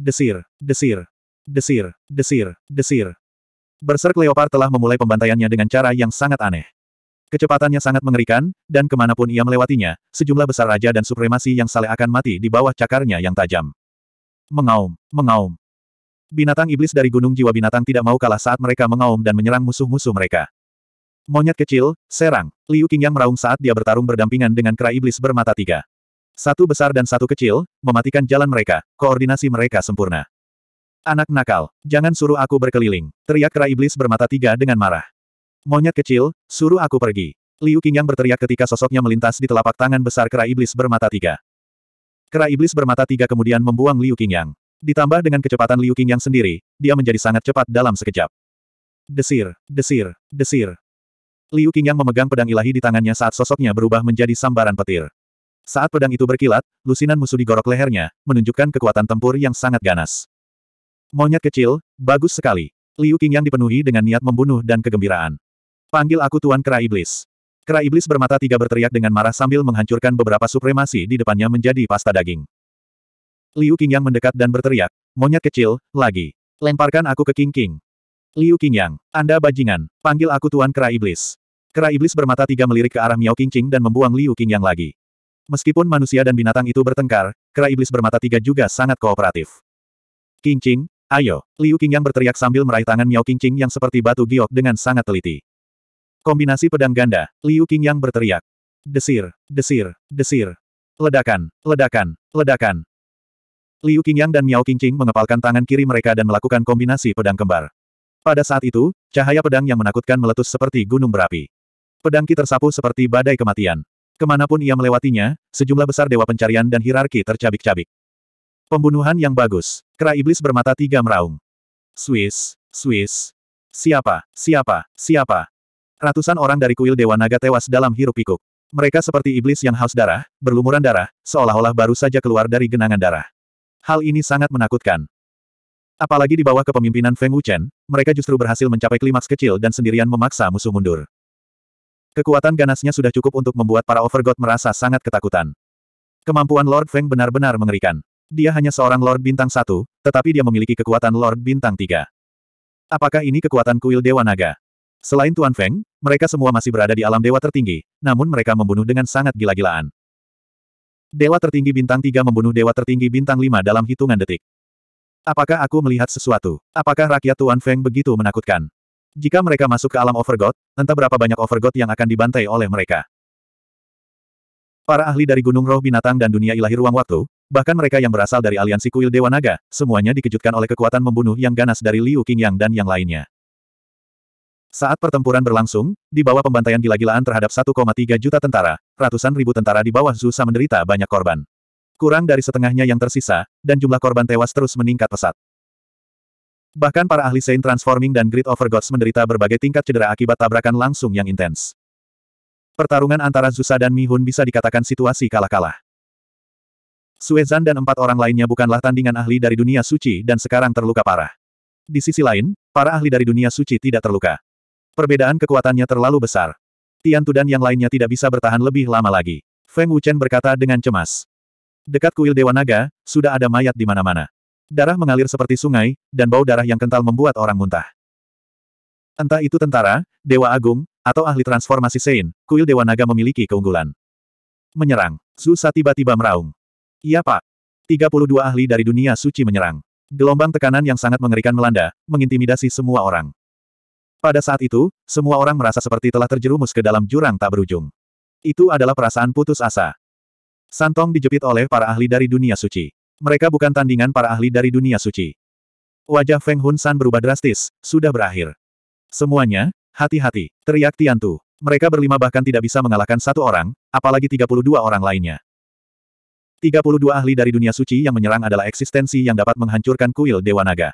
S1: Desir, desir, desir, desir, desir. Berserk Leopard telah memulai pembantaiannya dengan cara yang sangat aneh. Kecepatannya sangat mengerikan, dan kemanapun ia melewatinya, sejumlah besar raja dan supremasi yang saleh akan mati di bawah cakarnya yang tajam. Mengaum, mengaum, Binatang iblis dari Gunung Jiwa Binatang tidak mau kalah saat mereka mengaum dan menyerang musuh-musuh mereka. Monyet kecil, serang. Liu Qingyang meraung saat dia bertarung berdampingan dengan kera iblis bermata tiga. Satu besar dan satu kecil, mematikan jalan mereka, koordinasi mereka sempurna. Anak nakal, jangan suruh aku berkeliling, teriak kera iblis bermata tiga dengan marah. Monyet kecil, suruh aku pergi. Liu Qingyang berteriak ketika sosoknya melintas di telapak tangan besar kera iblis bermata tiga. Kera iblis bermata tiga kemudian membuang Liu Qingyang. Ditambah dengan kecepatan Liu Qingyang sendiri, dia menjadi sangat cepat dalam sekejap. Desir, desir, desir. Liu Qingyang memegang pedang ilahi di tangannya saat sosoknya berubah menjadi sambaran petir. Saat pedang itu berkilat, lusinan musuh digorok lehernya, menunjukkan kekuatan tempur yang sangat ganas. Monyet kecil, bagus sekali. Liu Qingyang dipenuhi dengan niat membunuh dan kegembiraan. Panggil aku Tuan Kera Iblis. Kera Iblis bermata tiga berteriak dengan marah sambil menghancurkan beberapa supremasi di depannya menjadi pasta daging. Liu Qingyang mendekat dan berteriak, monyet kecil, lagi. Lemparkan aku ke King King. Liu Qingyang, Anda bajingan, panggil aku Tuan Kera Iblis. Kera iblis bermata tiga melirik ke arah Miao Qingqing dan membuang Liu Qingyang lagi. Meskipun manusia dan binatang itu bertengkar, kera iblis bermata tiga juga sangat kooperatif. Qingqing, ayo! Liu Qingyang berteriak sambil meraih tangan Miao Qingqing yang seperti batu giok dengan sangat teliti. Kombinasi pedang ganda, Liu Qingyang berteriak. Desir, desir, desir. Ledakan, ledakan, ledakan. Liu Qingyang dan Miao Qingqing mengepalkan tangan kiri mereka dan melakukan kombinasi pedang kembar. Pada saat itu, cahaya pedang yang menakutkan meletus seperti gunung berapi. Pedangki tersapu seperti badai kematian. Kemanapun ia melewatinya, sejumlah besar dewa pencarian dan hierarki tercabik-cabik. Pembunuhan yang bagus. Kera iblis bermata tiga meraung. Swiss, Swiss. Siapa, siapa, siapa. Ratusan orang dari kuil Dewa Naga tewas dalam hirup pikuk. Mereka seperti iblis yang haus darah, berlumuran darah, seolah-olah baru saja keluar dari genangan darah. Hal ini sangat menakutkan. Apalagi di bawah kepemimpinan Feng Wuchen, mereka justru berhasil mencapai klimaks kecil dan sendirian memaksa musuh mundur. Kekuatan ganasnya sudah cukup untuk membuat para Overgod merasa sangat ketakutan. Kemampuan Lord Feng benar-benar mengerikan. Dia hanya seorang Lord Bintang satu, tetapi dia memiliki kekuatan Lord Bintang tiga. Apakah ini kekuatan kuil Dewa Naga? Selain Tuan Feng, mereka semua masih berada di alam dewa tertinggi, namun mereka membunuh dengan sangat gila-gilaan. Dewa tertinggi bintang tiga membunuh dewa tertinggi bintang lima dalam hitungan detik. Apakah aku melihat sesuatu? Apakah rakyat Tuan Feng begitu menakutkan? Jika mereka masuk ke alam Overgod, entah berapa banyak Overgod yang akan dibantai oleh mereka. Para ahli dari Gunung Roh Binatang dan Dunia Ilahi Ruang Waktu, bahkan mereka yang berasal dari aliansi Kuil Dewa Naga, semuanya dikejutkan oleh kekuatan membunuh yang ganas dari Liu Qingyang dan yang lainnya. Saat pertempuran berlangsung, di bawah pembantaian gila-gilaan terhadap 1,3 juta tentara, ratusan ribu tentara di bawah Zusa menderita banyak korban. Kurang dari setengahnya yang tersisa, dan jumlah korban tewas terus meningkat pesat. Bahkan para ahli Saint Transforming dan Grid Over Gods menderita berbagai tingkat cedera akibat tabrakan langsung yang intens. Pertarungan antara Zusa dan Mihun bisa dikatakan situasi kalah-kalah. Suezan dan empat orang lainnya bukanlah tandingan ahli dari dunia suci dan sekarang terluka parah. Di sisi lain, para ahli dari dunia suci tidak terluka. Perbedaan kekuatannya terlalu besar. Tiantu dan yang lainnya tidak bisa bertahan lebih lama lagi. Feng Wuchen berkata dengan cemas. Dekat kuil Dewa Naga, sudah ada mayat di mana-mana. Darah mengalir seperti sungai, dan bau darah yang kental membuat orang muntah. Entah itu tentara, Dewa Agung, atau ahli transformasi Sein, kuil Dewa Naga memiliki keunggulan. Menyerang. Zusa tiba-tiba meraung. Iya pak. 32 ahli dari dunia suci menyerang. Gelombang tekanan yang sangat mengerikan melanda, mengintimidasi semua orang. Pada saat itu, semua orang merasa seperti telah terjerumus ke dalam jurang tak berujung. Itu adalah perasaan putus asa. Santong dijepit oleh para ahli dari dunia suci. Mereka bukan tandingan para ahli dari dunia suci. Wajah Feng Hun San berubah drastis, sudah berakhir. Semuanya, hati-hati, teriak Tiantu. Mereka berlima bahkan tidak bisa mengalahkan satu orang, apalagi 32 orang lainnya. 32 ahli dari dunia suci yang menyerang adalah eksistensi yang dapat menghancurkan kuil Dewa Naga.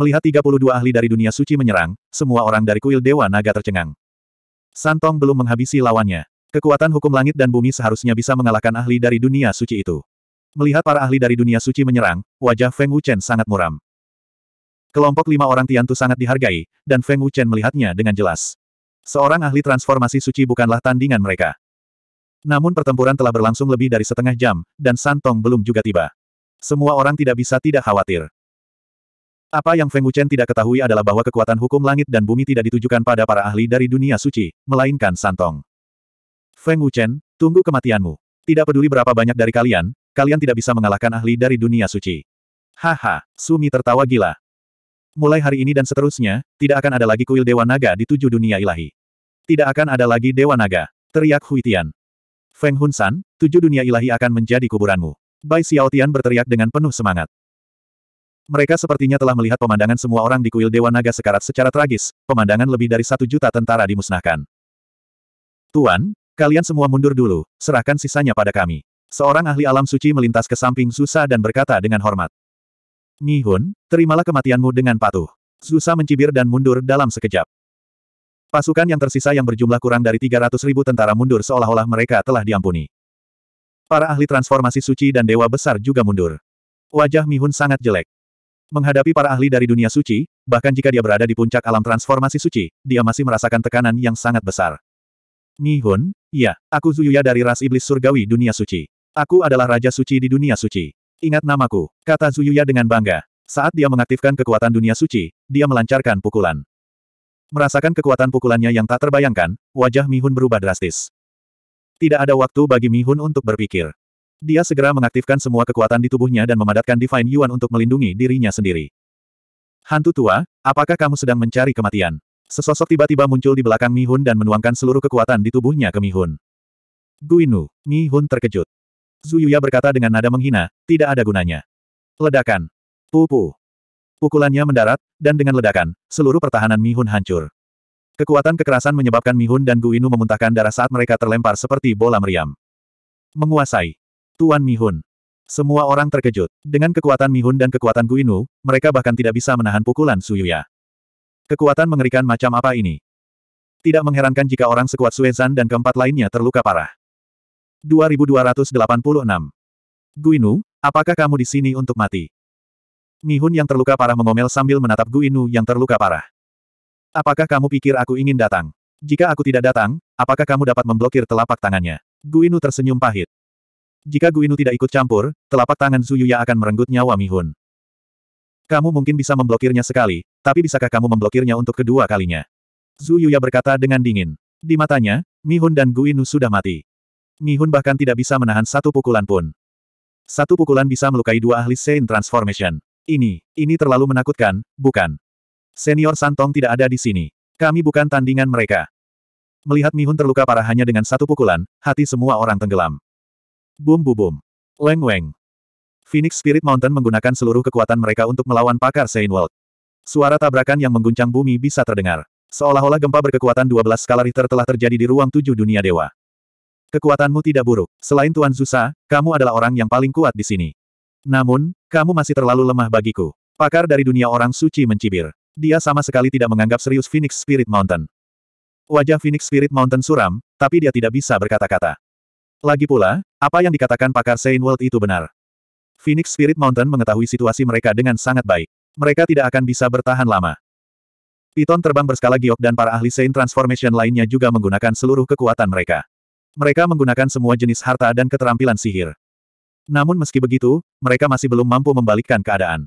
S1: Melihat 32 ahli dari dunia suci menyerang, semua orang dari kuil Dewa Naga tercengang. Santong belum menghabisi lawannya. Kekuatan hukum langit dan bumi seharusnya bisa mengalahkan ahli dari dunia suci itu. Melihat para ahli dari dunia suci menyerang, wajah Feng Wuchen sangat muram. Kelompok lima orang Tiantu sangat dihargai, dan Feng Wuchen melihatnya dengan jelas. Seorang ahli transformasi suci bukanlah tandingan mereka. Namun pertempuran telah berlangsung lebih dari setengah jam, dan Santong belum juga tiba. Semua orang tidak bisa tidak khawatir. Apa yang Feng Wuchen tidak ketahui adalah bahwa kekuatan hukum langit dan bumi tidak ditujukan pada para ahli dari dunia suci, melainkan Santong. Feng Wuchen, tunggu kematianmu. Tidak peduli berapa banyak dari kalian, kalian tidak bisa mengalahkan ahli dari dunia suci. Haha, Sumi tertawa gila. Mulai hari ini dan seterusnya, tidak akan ada lagi kuil Dewa Naga di tujuh dunia ilahi. Tidak akan ada lagi Dewa Naga, teriak Hui Tian. Feng Hun San, tujuh dunia ilahi akan menjadi kuburanmu. Bai Xiaotian berteriak dengan penuh semangat. Mereka sepertinya telah melihat pemandangan semua orang di kuil Dewa Naga sekarat secara tragis, pemandangan lebih dari satu juta tentara dimusnahkan. Tuan, kalian semua mundur dulu, serahkan sisanya pada kami. Seorang ahli alam suci melintas ke samping Zusa dan berkata dengan hormat. Mihun, terimalah kematianmu dengan patuh. Zusa mencibir dan mundur dalam sekejap. Pasukan yang tersisa yang berjumlah kurang dari 300 ribu tentara mundur seolah-olah mereka telah diampuni. Para ahli transformasi suci dan dewa besar juga mundur. Wajah Mihun sangat jelek. Menghadapi para ahli dari dunia suci, bahkan jika dia berada di puncak alam transformasi suci, dia masih merasakan tekanan yang sangat besar. Mihun, ya, aku Zuyuya dari ras iblis surgawi dunia suci. Aku adalah Raja Suci di dunia suci. Ingat namaku, kata Zuyuya dengan bangga. Saat dia mengaktifkan kekuatan dunia suci, dia melancarkan pukulan. Merasakan kekuatan pukulannya yang tak terbayangkan, wajah Mihun berubah drastis. Tidak ada waktu bagi Mihun untuk berpikir. Dia segera mengaktifkan semua kekuatan di tubuhnya dan memadatkan Divine Yuan untuk melindungi dirinya sendiri. Hantu tua, apakah kamu sedang mencari kematian? Sesosok tiba-tiba muncul di belakang Mihun dan menuangkan seluruh kekuatan di tubuhnya ke Mihun. Guinu, Mihun terkejut. Zuyuya berkata dengan nada menghina, tidak ada gunanya. Ledakan. Pupu. Pukulannya mendarat, dan dengan ledakan, seluruh pertahanan Mihun hancur. Kekuatan kekerasan menyebabkan Mihun dan Guinu memuntahkan darah saat mereka terlempar seperti bola meriam. Menguasai. Tuan Mihun. Semua orang terkejut. Dengan kekuatan Mihun dan kekuatan Guinu, mereka bahkan tidak bisa menahan pukulan Suyuya. Kekuatan mengerikan macam apa ini? Tidak mengherankan jika orang sekuat Suezan dan keempat lainnya terluka parah. 2286. Guinu, apakah kamu di sini untuk mati? Mihun yang terluka parah mengomel sambil menatap Guinu yang terluka parah. Apakah kamu pikir aku ingin datang? Jika aku tidak datang, apakah kamu dapat memblokir telapak tangannya? Guinu tersenyum pahit. Jika Guinu tidak ikut campur, telapak tangan Zuyuya akan merenggut nyawa Mihun. Kamu mungkin bisa memblokirnya sekali, tapi bisakah kamu memblokirnya untuk kedua kalinya? Zuyuya berkata dengan dingin. Di matanya, Mihun dan Guinu sudah mati. Mihun bahkan tidak bisa menahan satu pukulan pun. Satu pukulan bisa melukai dua ahli Saint Transformation. Ini, ini terlalu menakutkan, bukan? Senior Santong tidak ada di sini. Kami bukan tandingan mereka. Melihat Mihun terluka parah hanya dengan satu pukulan, hati semua orang tenggelam. Bum bu bum. Leng weng. Phoenix Spirit Mountain menggunakan seluruh kekuatan mereka untuk melawan pakar Saint World. Suara tabrakan yang mengguncang bumi bisa terdengar. Seolah-olah gempa berkekuatan 12 skala Richter telah terjadi di ruang tujuh dunia dewa. Kekuatanmu tidak buruk. Selain Tuan Zusa, kamu adalah orang yang paling kuat di sini. Namun, kamu masih terlalu lemah bagiku. Pakar dari dunia orang suci mencibir. Dia sama sekali tidak menganggap serius Phoenix Spirit Mountain. Wajah Phoenix Spirit Mountain suram, tapi dia tidak bisa berkata-kata. Lagi pula, apa yang dikatakan pakar Saint World itu benar. Phoenix Spirit Mountain mengetahui situasi mereka dengan sangat baik. Mereka tidak akan bisa bertahan lama. Piton terbang berskala giok dan para ahli Saint Transformation lainnya juga menggunakan seluruh kekuatan mereka. Mereka menggunakan semua jenis harta dan keterampilan sihir. Namun meski begitu, mereka masih belum mampu membalikkan keadaan.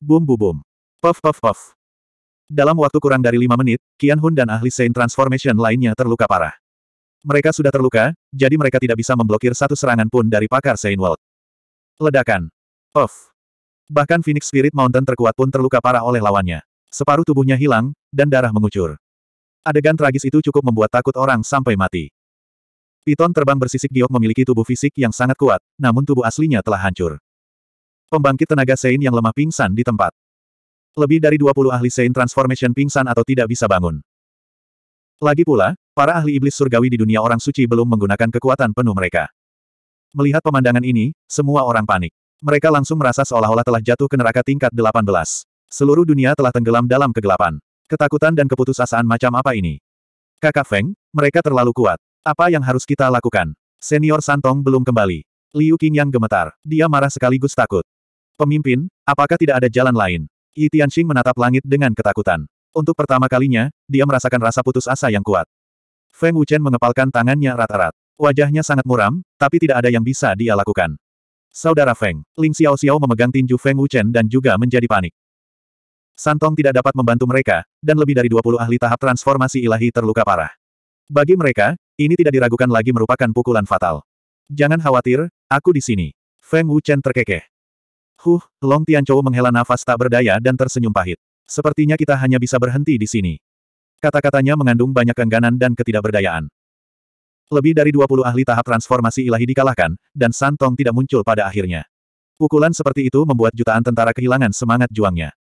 S1: Bum bu bum. Puff puff puff. Dalam waktu kurang dari lima menit, Qian Hun dan ahli Saint Transformation lainnya terluka parah. Mereka sudah terluka, jadi mereka tidak bisa memblokir satu serangan pun dari pakar Saint World. Ledakan. Puff. Bahkan Phoenix Spirit Mountain terkuat pun terluka parah oleh lawannya. Separuh tubuhnya hilang, dan darah mengucur. Adegan tragis itu cukup membuat takut orang sampai mati. Piton terbang bersisik giok memiliki tubuh fisik yang sangat kuat, namun tubuh aslinya telah hancur. Pembangkit tenaga Sein yang lemah pingsan di tempat. Lebih dari 20 ahli Sein Transformation pingsan atau tidak bisa bangun. Lagi pula, para ahli iblis surgawi di dunia orang suci belum menggunakan kekuatan penuh mereka. Melihat pemandangan ini, semua orang panik. Mereka langsung merasa seolah-olah telah jatuh ke neraka tingkat 18. Seluruh dunia telah tenggelam dalam kegelapan. Ketakutan dan keputusasaan macam apa ini? Kakak Feng, mereka terlalu kuat. Apa yang harus kita lakukan? Senior Santong belum kembali. Liu Qing yang gemetar. Dia marah sekaligus takut. Pemimpin, apakah tidak ada jalan lain? Yi Tianxing menatap langit dengan ketakutan. Untuk pertama kalinya, dia merasakan rasa putus asa yang kuat. Feng Wuchen mengepalkan tangannya rata rata Wajahnya sangat muram, tapi tidak ada yang bisa dia lakukan. Saudara Feng, Ling Xiao Xiao memegang tinju Feng Wuchen dan juga menjadi panik. Santong tidak dapat membantu mereka, dan lebih dari 20 ahli tahap transformasi ilahi terluka parah. Bagi mereka, ini tidak diragukan lagi merupakan pukulan fatal. Jangan khawatir, aku di sini. Feng Wuchen terkekeh. Huh, Long Tianchou menghela nafas tak berdaya dan tersenyum pahit. Sepertinya kita hanya bisa berhenti di sini. Kata-katanya mengandung banyak kengganan dan ketidakberdayaan. Lebih dari 20 ahli tahap transformasi ilahi dikalahkan, dan Santong tidak muncul pada akhirnya. Pukulan seperti itu membuat jutaan tentara kehilangan semangat juangnya.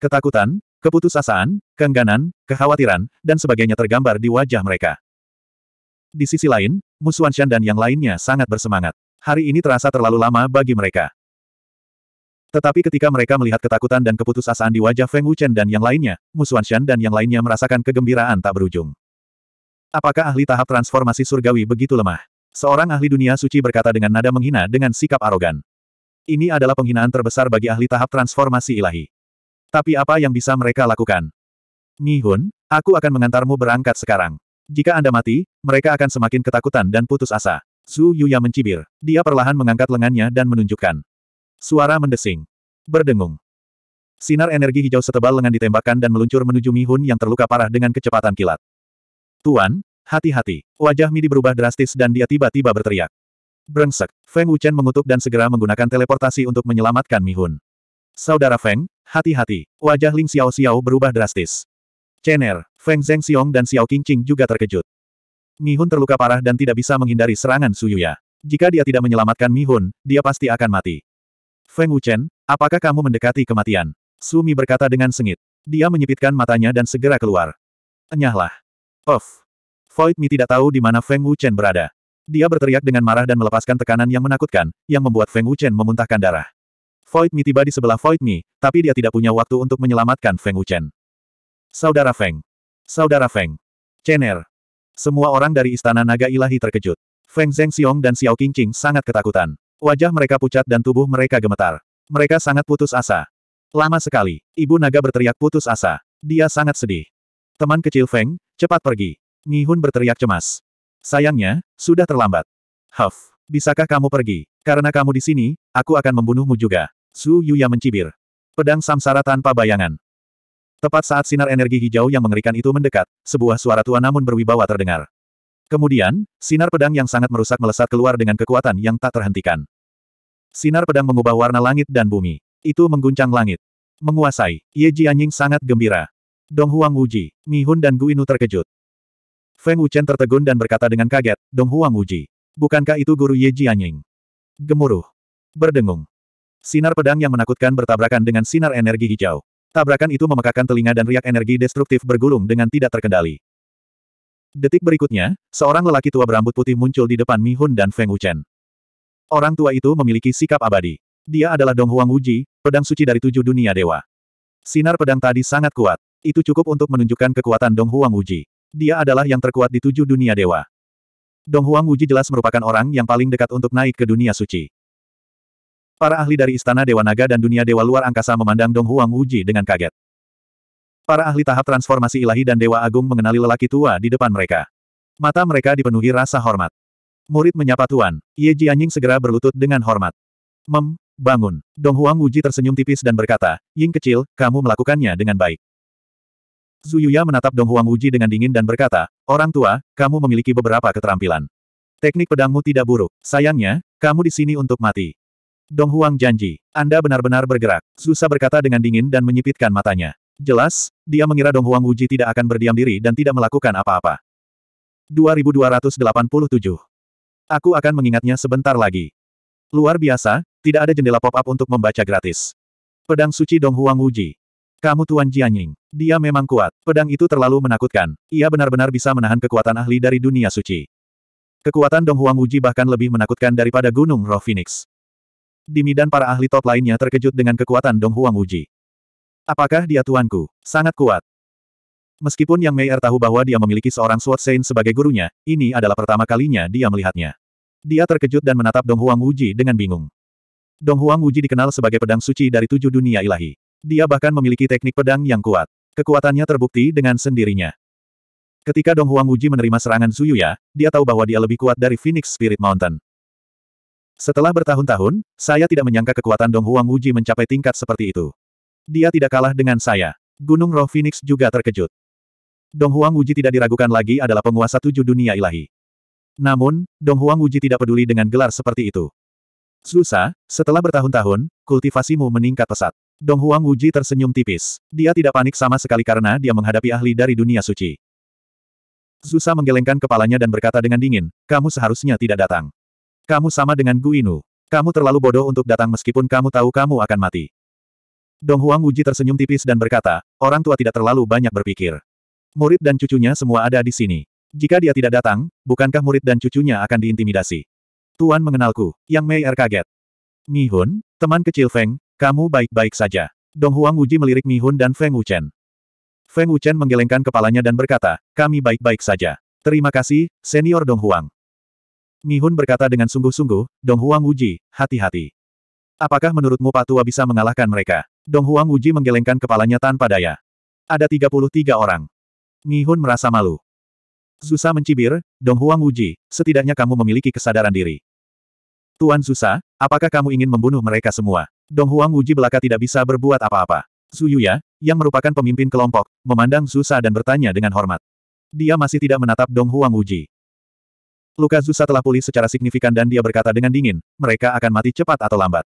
S1: Ketakutan, keputusasaan, keengganan, kekhawatiran, dan sebagainya tergambar di wajah mereka. Di sisi lain, Shen dan yang lainnya sangat bersemangat. Hari ini terasa terlalu lama bagi mereka. Tetapi ketika mereka melihat ketakutan dan keputusasaan di wajah Feng Wuchen dan yang lainnya, Shen dan yang lainnya merasakan kegembiraan tak berujung. Apakah ahli tahap transformasi surgawi begitu lemah? Seorang ahli dunia suci berkata dengan nada menghina dengan sikap arogan. Ini adalah penghinaan terbesar bagi ahli tahap transformasi ilahi. Tapi apa yang bisa mereka lakukan? Nihun, aku akan mengantarmu berangkat sekarang. Jika Anda mati, mereka akan semakin ketakutan dan putus asa. Zhu Yuya mencibir. Dia perlahan mengangkat lengannya dan menunjukkan. Suara mendesing. Berdengung. Sinar energi hijau setebal lengan ditembakkan dan meluncur menuju Mi Hun yang terluka parah dengan kecepatan kilat. Tuan, hati-hati. Wajah Midi berubah drastis dan dia tiba-tiba berteriak. Brengsek. Feng Wuchen mengutuk dan segera menggunakan teleportasi untuk menyelamatkan Mi Hun. Saudara Feng, hati-hati. Wajah Ling Xiao Xiao berubah drastis. Chen'er. Feng Zheng dan Xiao Qingqing juga terkejut. Mi Mihun terluka parah dan tidak bisa menghindari serangan Su Yuya. Jika dia tidak menyelamatkan Mi Mihun, dia pasti akan mati. Feng Wuchen, apakah kamu mendekati kematian? Su Mi berkata dengan sengit. Dia menyipitkan matanya dan segera keluar. Enyahlah. Off. Void Mi tidak tahu di mana Feng Wuchen berada. Dia berteriak dengan marah dan melepaskan tekanan yang menakutkan, yang membuat Feng Wuchen memuntahkan darah. Void Mi tiba di sebelah Void Mi, tapi dia tidak punya waktu untuk menyelamatkan Feng Wuchen. Saudara Feng, Saudara Feng. Chen'er, Semua orang dari Istana Naga Ilahi terkejut. Feng Zheng Xiong dan Xiao Qingqing sangat ketakutan. Wajah mereka pucat dan tubuh mereka gemetar. Mereka sangat putus asa. Lama sekali, Ibu Naga berteriak putus asa. Dia sangat sedih. Teman kecil Feng, cepat pergi. Hun berteriak cemas. Sayangnya, sudah terlambat. Huff, bisakah kamu pergi? Karena kamu di sini, aku akan membunuhmu juga. Su Yuya mencibir. Pedang samsara tanpa bayangan. Tepat saat sinar energi hijau yang mengerikan itu mendekat, sebuah suara tua namun berwibawa terdengar. Kemudian, sinar pedang yang sangat merusak melesat keluar dengan kekuatan yang tak terhentikan. Sinar pedang mengubah warna langit dan bumi. Itu mengguncang langit. Menguasai, Ye Jianying sangat gembira. Dong Huang Wuji, Mi Hun dan Guinu terkejut. Feng Wuchen tertegun dan berkata dengan kaget, Dong Huang Wuji. Bukankah itu guru Ye Jianying? Gemuruh. Berdengung. Sinar pedang yang menakutkan bertabrakan dengan sinar energi hijau. Tabrakan itu memekakan telinga dan riak energi destruktif bergulung dengan tidak terkendali. Detik berikutnya, seorang lelaki tua berambut putih muncul di depan Mi Hun dan Feng Wuchen. Orang tua itu memiliki sikap abadi. Dia adalah Dong Huang Wuji, pedang suci dari tujuh dunia dewa. Sinar pedang tadi sangat kuat. Itu cukup untuk menunjukkan kekuatan Dong Huang Wuji. Dia adalah yang terkuat di tujuh dunia dewa. Dong Huang Wuji jelas merupakan orang yang paling dekat untuk naik ke dunia suci. Para ahli dari Istana Dewa Naga dan dunia Dewa luar angkasa memandang Dong Huang Wuji dengan kaget. Para ahli tahap transformasi ilahi dan Dewa Agung mengenali lelaki tua di depan mereka. Mata mereka dipenuhi rasa hormat. Murid menyapa Tuan, Ye Jianying segera berlutut dengan hormat. Mem, bangun. Dong Huang Wuji tersenyum tipis dan berkata, Ying kecil, kamu melakukannya dengan baik. Zuyuya menatap Dong Huang Wuji dengan dingin dan berkata, Orang tua, kamu memiliki beberapa keterampilan. Teknik pedangmu tidak buruk. Sayangnya, kamu di sini untuk mati. Dong Huang janji. Anda benar-benar bergerak. Susah berkata dengan dingin dan menyipitkan matanya. Jelas, dia mengira Dong Huang Wuji tidak akan berdiam diri dan tidak melakukan apa-apa. 2287. Aku akan mengingatnya sebentar lagi. Luar biasa, tidak ada jendela pop-up untuk membaca gratis. Pedang suci Dong Huang Wuji. Kamu Tuan Jianying. Dia memang kuat. Pedang itu terlalu menakutkan. Ia benar-benar bisa menahan kekuatan ahli dari dunia suci. Kekuatan Dong Huang Wuji bahkan lebih menakutkan daripada Gunung Roh Phoenix. Dimi dan para ahli top lainnya terkejut dengan kekuatan Dong Huang Wuji. Apakah dia tuanku? Sangat kuat. Meskipun Yang Meier tahu bahwa dia memiliki seorang Sword Saint sebagai gurunya, ini adalah pertama kalinya dia melihatnya. Dia terkejut dan menatap Dong Huang Wuji dengan bingung. Dong Huang Wuji dikenal sebagai pedang suci dari tujuh dunia ilahi. Dia bahkan memiliki teknik pedang yang kuat. Kekuatannya terbukti dengan sendirinya. Ketika Dong Huang Wuji menerima serangan Zuyuya, dia tahu bahwa dia lebih kuat dari Phoenix Spirit Mountain. Setelah bertahun-tahun, saya tidak menyangka kekuatan Dong Huang Wuji mencapai tingkat seperti itu. Dia tidak kalah dengan saya. Gunung Roh Phoenix juga terkejut. Dong Huang Wuji tidak diragukan lagi adalah penguasa tujuh dunia ilahi. Namun, Dong Huang Wuji tidak peduli dengan gelar seperti itu. Susa, setelah bertahun-tahun, kultivasimu meningkat pesat. Dong Huang Wuji tersenyum tipis. Dia tidak panik sama sekali karena dia menghadapi ahli dari dunia suci. Susa menggelengkan kepalanya dan berkata dengan dingin, kamu seharusnya tidak datang. Kamu sama dengan Guinu. Kamu terlalu bodoh untuk datang meskipun kamu tahu kamu akan mati. Dong Huang Wuji tersenyum tipis dan berkata, orang tua tidak terlalu banyak berpikir. Murid dan cucunya semua ada di sini. Jika dia tidak datang, bukankah murid dan cucunya akan diintimidasi? Tuan mengenalku, Yang Mei Er kaget. Mi Hun, teman kecil Feng, kamu baik-baik saja. Dong Huang Wuji melirik Mi Hun dan Feng Wuchen. Feng Wuchen menggelengkan kepalanya dan berkata, kami baik-baik saja. Terima kasih, Senior Dong Huang. Mihun berkata dengan sungguh-sungguh, Dong Huang Wuji, hati-hati. Apakah menurutmu Patua bisa mengalahkan mereka? Dong Huang Wuji menggelengkan kepalanya tanpa daya. Ada 33 orang. Mihun merasa malu. Zusa mencibir, Dong Huang Wuji, setidaknya kamu memiliki kesadaran diri. Tuan Zusa, apakah kamu ingin membunuh mereka semua? Dong Huang Wuji belaka tidak bisa berbuat apa-apa. Yuya, yang merupakan pemimpin kelompok, memandang Zusa dan bertanya dengan hormat. Dia masih tidak menatap Dong Huang Wuji. Luka Zusa telah pulih secara signifikan dan dia berkata dengan dingin, mereka akan mati cepat atau lambat.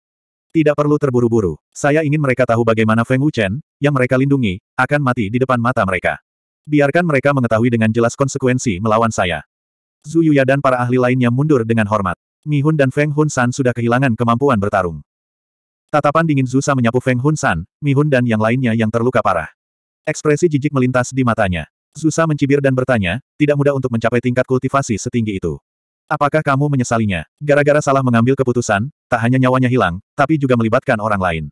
S1: Tidak perlu terburu-buru, saya ingin mereka tahu bagaimana Feng Wuchen, yang mereka lindungi, akan mati di depan mata mereka. Biarkan mereka mengetahui dengan jelas konsekuensi melawan saya. Zhu Yuya dan para ahli lainnya mundur dengan hormat. Mi Hun dan Feng Hun San sudah kehilangan kemampuan bertarung. Tatapan dingin Zusa menyapu Feng Hun San, Mi Hun dan yang lainnya yang terluka parah. Ekspresi jijik melintas di matanya. Zusa mencibir dan bertanya, tidak mudah untuk mencapai tingkat kultivasi setinggi itu. Apakah kamu menyesalinya? Gara-gara salah mengambil keputusan, tak hanya nyawanya hilang, tapi juga melibatkan orang lain.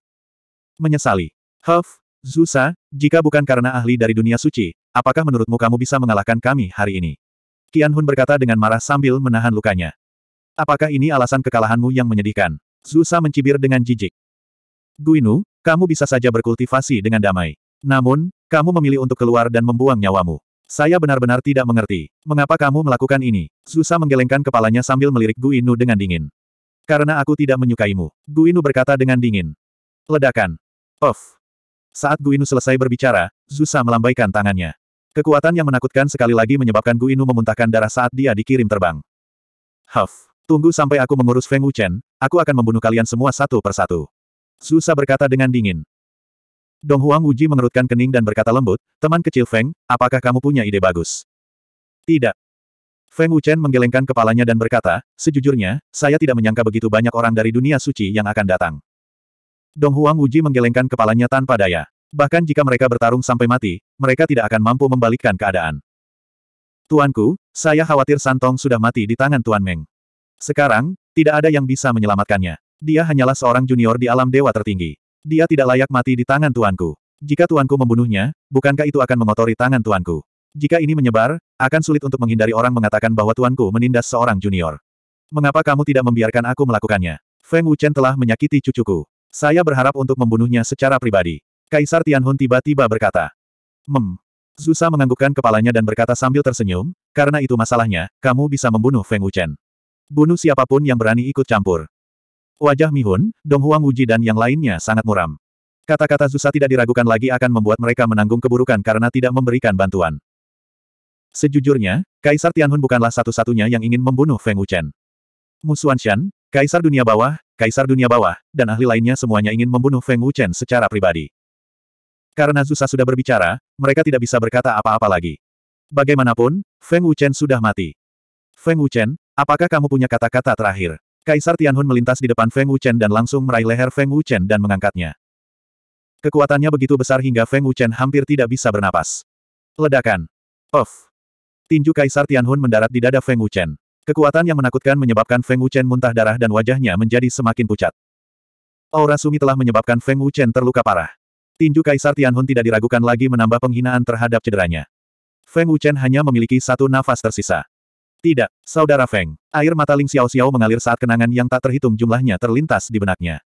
S1: Menyesali. Huff, Zusa, jika bukan karena ahli dari dunia suci, apakah menurutmu kamu bisa mengalahkan kami hari ini? Qian Hun berkata dengan marah sambil menahan lukanya. Apakah ini alasan kekalahanmu yang menyedihkan? Zusa mencibir dengan jijik. Guinu, kamu bisa saja berkultivasi dengan damai. Namun, kamu memilih untuk keluar dan membuang nyawamu. Saya benar-benar tidak mengerti. Mengapa kamu melakukan ini? Zusa menggelengkan kepalanya sambil melirik Guinu dengan dingin. Karena aku tidak menyukaimu. Guinu berkata dengan dingin. Ledakan. Of. Saat Guinu selesai berbicara, Zusa melambaikan tangannya. Kekuatan yang menakutkan sekali lagi menyebabkan Guinu memuntahkan darah saat dia dikirim terbang. Huff. Tunggu sampai aku mengurus Feng Wuchen, aku akan membunuh kalian semua satu persatu. Zusa berkata dengan dingin. Dong Huang Wuji mengerutkan kening dan berkata lembut, teman kecil Feng, apakah kamu punya ide bagus? Tidak. Feng Wuchen menggelengkan kepalanya dan berkata, sejujurnya, saya tidak menyangka begitu banyak orang dari dunia suci yang akan datang. Dong Huang Wuji menggelengkan kepalanya tanpa daya. Bahkan jika mereka bertarung sampai mati, mereka tidak akan mampu membalikkan keadaan. Tuanku, saya khawatir Santong sudah mati di tangan Tuan Meng. Sekarang, tidak ada yang bisa menyelamatkannya. Dia hanyalah seorang junior di alam dewa tertinggi. Dia tidak layak mati di tangan tuanku. Jika tuanku membunuhnya, bukankah itu akan mengotori tangan tuanku? Jika ini menyebar, akan sulit untuk menghindari orang mengatakan bahwa tuanku menindas seorang junior. Mengapa kamu tidak membiarkan aku melakukannya? Feng Wuchen telah menyakiti cucuku. Saya berharap untuk membunuhnya secara pribadi. Kaisar Tianhun tiba-tiba berkata. Mem. Zusa menganggukkan kepalanya dan berkata sambil tersenyum, karena itu masalahnya, kamu bisa membunuh Feng Wuchen. Bunuh siapapun yang berani ikut campur. Wajah Mihun, Dong Huang Wuji dan yang lainnya sangat muram. Kata-kata Zusa tidak diragukan lagi akan membuat mereka menanggung keburukan karena tidak memberikan bantuan. Sejujurnya, Kaisar Tianhun bukanlah satu-satunya yang ingin membunuh Feng Wuchen. Musuan Shan, Kaisar Dunia Bawah, Kaisar Dunia Bawah, dan ahli lainnya semuanya ingin membunuh Feng Wuchen secara pribadi. Karena Zusa sudah berbicara, mereka tidak bisa berkata apa-apa lagi. Bagaimanapun, Feng Wuchen sudah mati. Feng Wuchen, apakah kamu punya kata-kata terakhir? Kaisar Tianhun melintas di depan Feng Wuchen dan langsung meraih leher Feng Wuchen dan mengangkatnya. Kekuatannya begitu besar hingga Feng Wuchen hampir tidak bisa bernapas. Ledakan. Off. Tinju Kaisar Tianhun mendarat di dada Feng Wuchen. Kekuatan yang menakutkan menyebabkan Feng Wuchen muntah darah dan wajahnya menjadi semakin pucat. Aura sumi telah menyebabkan Feng Wuchen terluka parah. Tinju Kaisar Tianhun tidak diragukan lagi menambah penghinaan terhadap cederanya. Feng Wuchen hanya memiliki satu nafas tersisa. Tidak, Saudara Feng. Air mata Ling Xiao Xiao mengalir saat kenangan yang tak terhitung jumlahnya terlintas di benaknya.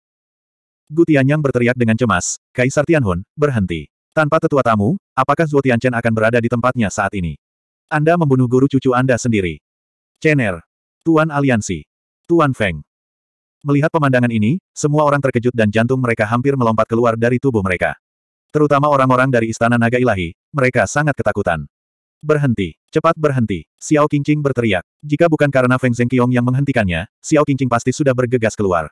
S1: Gu Tianyang berteriak dengan cemas, Kaisar Tianhun, berhenti. Tanpa tetua tamu, apakah Zuo Tianchen akan berada di tempatnya saat ini? Anda membunuh guru cucu Anda sendiri. Er. Tuan Aliansi. Tuan Feng. Melihat pemandangan ini, semua orang terkejut dan jantung mereka hampir melompat keluar dari tubuh mereka. Terutama orang-orang dari Istana Naga Ilahi, mereka sangat ketakutan. Berhenti. Cepat berhenti. Xiao Qingqing berteriak. Jika bukan karena Feng Zhengqiong yang menghentikannya, Xiao Qingqing pasti sudah bergegas keluar.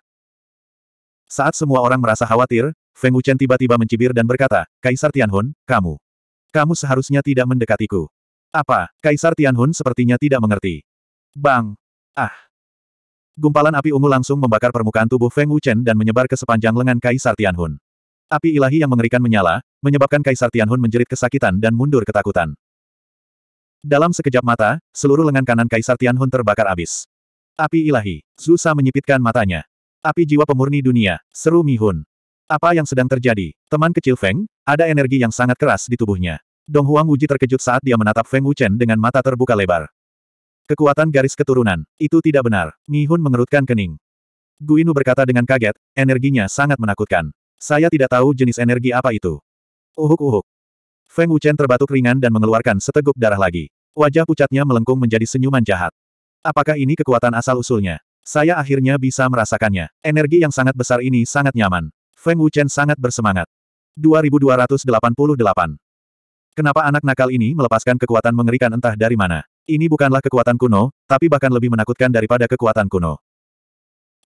S1: Saat semua orang merasa khawatir, Feng Wuchen tiba-tiba mencibir dan berkata, Kaisar Tianhun, kamu. Kamu seharusnya tidak mendekatiku. Apa? Kaisar Tianhun sepertinya tidak mengerti. Bang! Ah! Gumpalan api ungu langsung membakar permukaan tubuh Feng Wuchen dan menyebar ke sepanjang lengan Kaisar Tianhun. Api ilahi yang mengerikan menyala, menyebabkan Kaisar Tianhun menjerit kesakitan dan mundur ketakutan. Dalam sekejap mata, seluruh lengan kanan Kaisar Tianhun terbakar abis. Api ilahi. Zusa menyipitkan matanya. Api jiwa pemurni dunia, seru Mi Mihun. Apa yang sedang terjadi? Teman kecil Feng, ada energi yang sangat keras di tubuhnya. Dong Huang Wuji terkejut saat dia menatap Feng Wuchen dengan mata terbuka lebar. Kekuatan garis keturunan, itu tidak benar. Mi Mihun mengerutkan kening. Guinu berkata dengan kaget, energinya sangat menakutkan. Saya tidak tahu jenis energi apa itu. Uhuk-uhuk, Feng Wuchen terbatuk ringan dan mengeluarkan seteguk darah lagi. Wajah pucatnya melengkung menjadi senyuman jahat. Apakah ini kekuatan asal-usulnya? Saya akhirnya bisa merasakannya. Energi yang sangat besar ini sangat nyaman. Feng Wuchen sangat bersemangat. 2288. Kenapa anak nakal ini melepaskan kekuatan mengerikan entah dari mana? Ini bukanlah kekuatan kuno, tapi bahkan lebih menakutkan daripada kekuatan kuno.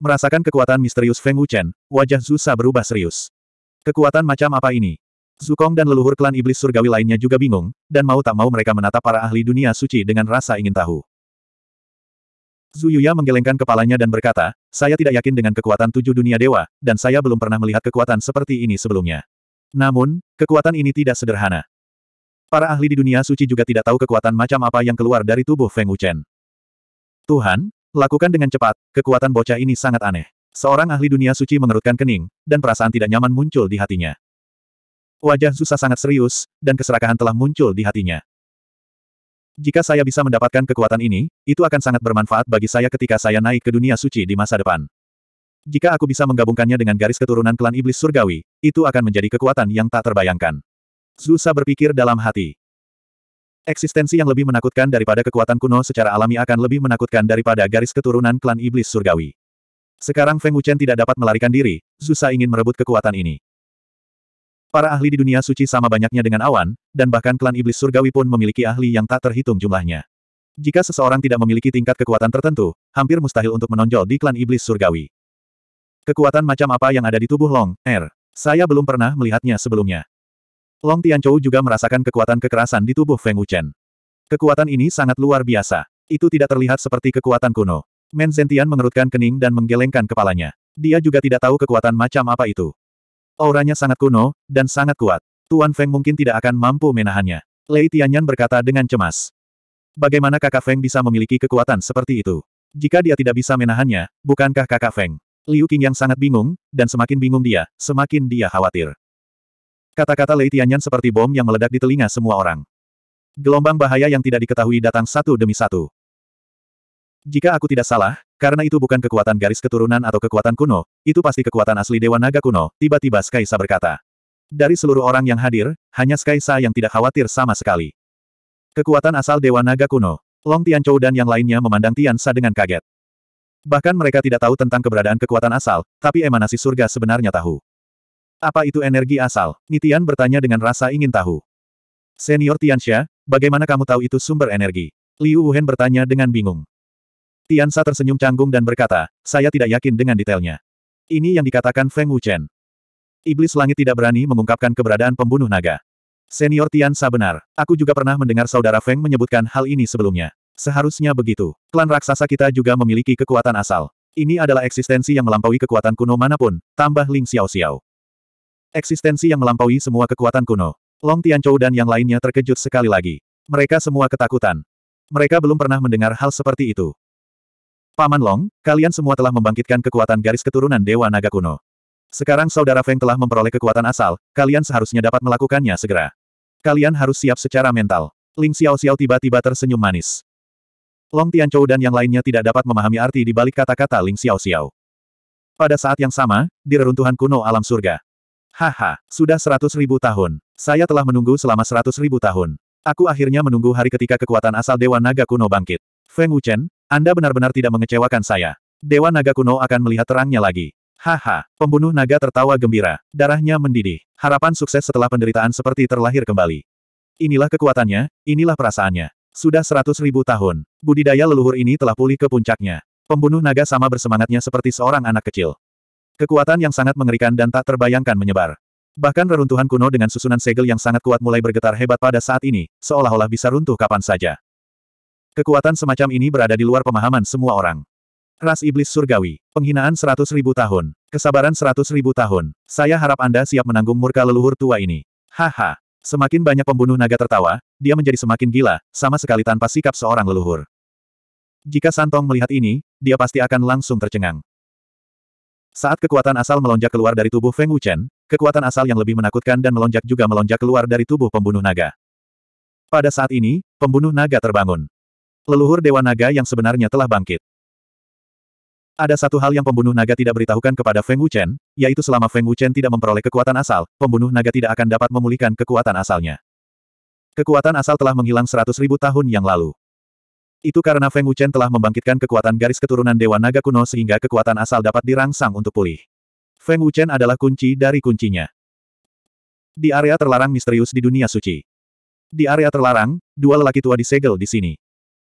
S1: Merasakan kekuatan misterius Feng Wuchen, wajah Zusa berubah serius. Kekuatan macam apa ini? Zukong dan leluhur klan iblis surgawi lainnya juga bingung, dan mau tak mau mereka menatap para ahli dunia suci dengan rasa ingin tahu. Zuyuya menggelengkan kepalanya dan berkata, saya tidak yakin dengan kekuatan tujuh dunia dewa, dan saya belum pernah melihat kekuatan seperti ini sebelumnya. Namun, kekuatan ini tidak sederhana. Para ahli di dunia suci juga tidak tahu kekuatan macam apa yang keluar dari tubuh Feng Wuchen. Tuhan, lakukan dengan cepat, kekuatan bocah ini sangat aneh. Seorang ahli dunia suci mengerutkan kening, dan perasaan tidak nyaman muncul di hatinya. Wajah Zusa sangat serius, dan keserakahan telah muncul di hatinya. Jika saya bisa mendapatkan kekuatan ini, itu akan sangat bermanfaat bagi saya ketika saya naik ke dunia suci di masa depan. Jika aku bisa menggabungkannya dengan garis keturunan klan iblis surgawi, itu akan menjadi kekuatan yang tak terbayangkan. Zusa berpikir dalam hati. Eksistensi yang lebih menakutkan daripada kekuatan kuno secara alami akan lebih menakutkan daripada garis keturunan klan iblis surgawi. Sekarang Feng Wuchen tidak dapat melarikan diri, Zusa ingin merebut kekuatan ini. Para ahli di dunia suci sama banyaknya dengan awan, dan bahkan klan iblis surgawi pun memiliki ahli yang tak terhitung jumlahnya. Jika seseorang tidak memiliki tingkat kekuatan tertentu, hampir mustahil untuk menonjol di klan iblis surgawi. Kekuatan macam apa yang ada di tubuh Long, Er? Saya belum pernah melihatnya sebelumnya. Long Tianchou juga merasakan kekuatan kekerasan di tubuh Feng Wuchen. Kekuatan ini sangat luar biasa. Itu tidak terlihat seperti kekuatan kuno. Men Zentian mengerutkan kening dan menggelengkan kepalanya. Dia juga tidak tahu kekuatan macam apa itu. Auranya sangat kuno, dan sangat kuat. Tuan Feng mungkin tidak akan mampu menahannya. Lei Tianyan berkata dengan cemas. Bagaimana kakak Feng bisa memiliki kekuatan seperti itu? Jika dia tidak bisa menahannya, bukankah kakak Feng? Liu Qing yang sangat bingung, dan semakin bingung dia, semakin dia khawatir. Kata-kata Lei Tianyan seperti bom yang meledak di telinga semua orang. Gelombang bahaya yang tidak diketahui datang satu demi satu. Jika aku tidak salah, karena itu bukan kekuatan garis keturunan atau kekuatan kuno, itu pasti kekuatan asli Dewa Naga kuno, tiba-tiba Skaisa berkata. Dari seluruh orang yang hadir, hanya Skaisa yang tidak khawatir sama sekali. Kekuatan asal Dewa Naga kuno. Long Tianchou dan yang lainnya memandang Tiansa dengan kaget. Bahkan mereka tidak tahu tentang keberadaan kekuatan asal, tapi emanasi surga sebenarnya tahu. Apa itu energi asal? Nitian bertanya dengan rasa ingin tahu. Senior Tianxia, bagaimana kamu tahu itu sumber energi? Liu Wuhen bertanya dengan bingung. Tiansa tersenyum canggung dan berkata, saya tidak yakin dengan detailnya. Ini yang dikatakan Feng Wuchen. Iblis langit tidak berani mengungkapkan keberadaan pembunuh naga. Senior Tiansa benar. Aku juga pernah mendengar saudara Feng menyebutkan hal ini sebelumnya. Seharusnya begitu. Klan raksasa kita juga memiliki kekuatan asal. Ini adalah eksistensi yang melampaui kekuatan kuno manapun, tambah Ling Xiao Xiao. Eksistensi yang melampaui semua kekuatan kuno. Long Tian Tianchou dan yang lainnya terkejut sekali lagi. Mereka semua ketakutan. Mereka belum pernah mendengar hal seperti itu. Paman Long, kalian semua telah membangkitkan kekuatan garis keturunan Dewa Naga kuno. Sekarang Saudara Feng telah memperoleh kekuatan asal, kalian seharusnya dapat melakukannya segera. Kalian harus siap secara mental. Ling Xiao Xiao tiba-tiba tersenyum manis. Long Tianchou dan yang lainnya tidak dapat memahami arti di balik kata-kata Ling Xiao Xiao. Pada saat yang sama, di reruntuhan kuno alam surga. Haha, sudah seratus ribu tahun. Saya telah menunggu selama seratus ribu tahun. Aku akhirnya menunggu hari ketika kekuatan asal Dewa Naga kuno bangkit. Feng Wuchen, anda benar-benar tidak mengecewakan saya. Dewa Naga kuno akan melihat terangnya lagi. Haha, pembunuh naga tertawa gembira, darahnya mendidih, harapan sukses setelah penderitaan seperti terlahir kembali. Inilah kekuatannya, inilah perasaannya. Sudah seratus ribu tahun, budidaya leluhur ini telah pulih ke puncaknya. Pembunuh naga sama bersemangatnya seperti seorang anak kecil. Kekuatan yang sangat mengerikan dan tak terbayangkan menyebar. Bahkan reruntuhan kuno dengan susunan segel yang sangat kuat mulai bergetar hebat pada saat ini, seolah-olah bisa runtuh kapan saja. Kekuatan semacam ini berada di luar pemahaman semua orang. Ras Iblis Surgawi. Penghinaan seratus ribu tahun. Kesabaran seratus ribu tahun. Saya harap Anda siap menanggung murka leluhur tua ini. Haha. Semakin banyak pembunuh naga tertawa, dia menjadi semakin gila, sama sekali tanpa sikap seorang leluhur. Jika Santong melihat ini, dia pasti akan langsung tercengang. Saat kekuatan asal melonjak keluar dari tubuh Feng Wuchen, kekuatan asal yang lebih menakutkan dan melonjak juga melonjak keluar dari tubuh pembunuh naga. Pada saat ini, pembunuh naga terbangun. Leluhur Dewa Naga yang sebenarnya telah bangkit. Ada satu hal yang pembunuh naga tidak beritahukan kepada Feng Wuchen, yaitu selama Feng Wuchen tidak memperoleh kekuatan asal, pembunuh naga tidak akan dapat memulihkan kekuatan asalnya. Kekuatan asal telah menghilang seratus ribu tahun yang lalu. Itu karena Feng Wuchen telah membangkitkan kekuatan garis keturunan Dewa Naga kuno sehingga kekuatan asal dapat dirangsang untuk pulih. Feng Wuchen adalah kunci dari kuncinya. Di area terlarang misterius di dunia suci. Di area terlarang, dua lelaki tua disegel di sini.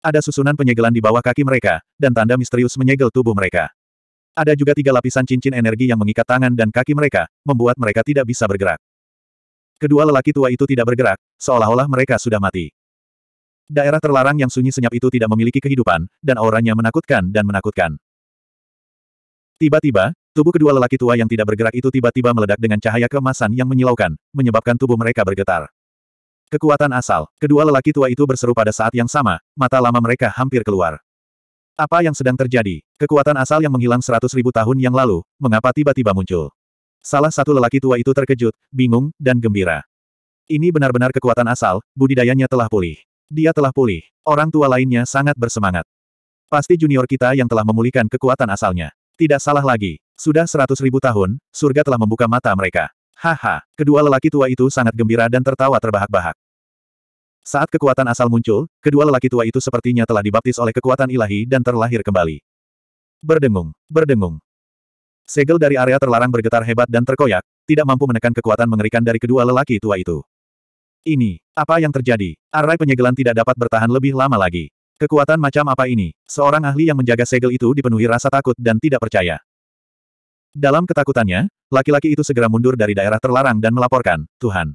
S1: Ada susunan penyegelan di bawah kaki mereka, dan tanda misterius menyegel tubuh mereka. Ada juga tiga lapisan cincin energi yang mengikat tangan dan kaki mereka, membuat mereka tidak bisa bergerak. Kedua lelaki tua itu tidak bergerak, seolah-olah mereka sudah mati. Daerah terlarang yang sunyi senyap itu tidak memiliki kehidupan, dan auranya menakutkan dan menakutkan. Tiba-tiba, tubuh kedua lelaki tua yang tidak bergerak itu tiba-tiba meledak dengan cahaya kemasan yang menyilaukan, menyebabkan tubuh mereka bergetar. Kekuatan asal, kedua lelaki tua itu berseru pada saat yang sama, mata lama mereka hampir keluar. Apa yang sedang terjadi? Kekuatan asal yang menghilang seratus ribu tahun yang lalu, mengapa tiba-tiba muncul? Salah satu lelaki tua itu terkejut, bingung, dan gembira. Ini benar-benar kekuatan asal, budidayanya telah pulih. Dia telah pulih. Orang tua lainnya sangat bersemangat. Pasti junior kita yang telah memulihkan kekuatan asalnya. Tidak salah lagi. Sudah seratus ribu tahun, surga telah membuka mata mereka. Haha, kedua lelaki tua itu sangat gembira dan tertawa terbahak-bahak. Saat kekuatan asal muncul, kedua lelaki tua itu sepertinya telah dibaptis oleh kekuatan ilahi dan terlahir kembali. Berdengung, berdengung. Segel dari area terlarang bergetar hebat dan terkoyak, tidak mampu menekan kekuatan mengerikan dari kedua lelaki tua itu. Ini, apa yang terjadi? Arai penyegelan tidak dapat bertahan lebih lama lagi. Kekuatan macam apa ini? Seorang ahli yang menjaga segel itu dipenuhi rasa takut dan tidak percaya. Dalam ketakutannya, laki-laki itu segera mundur dari daerah terlarang dan melaporkan, Tuhan.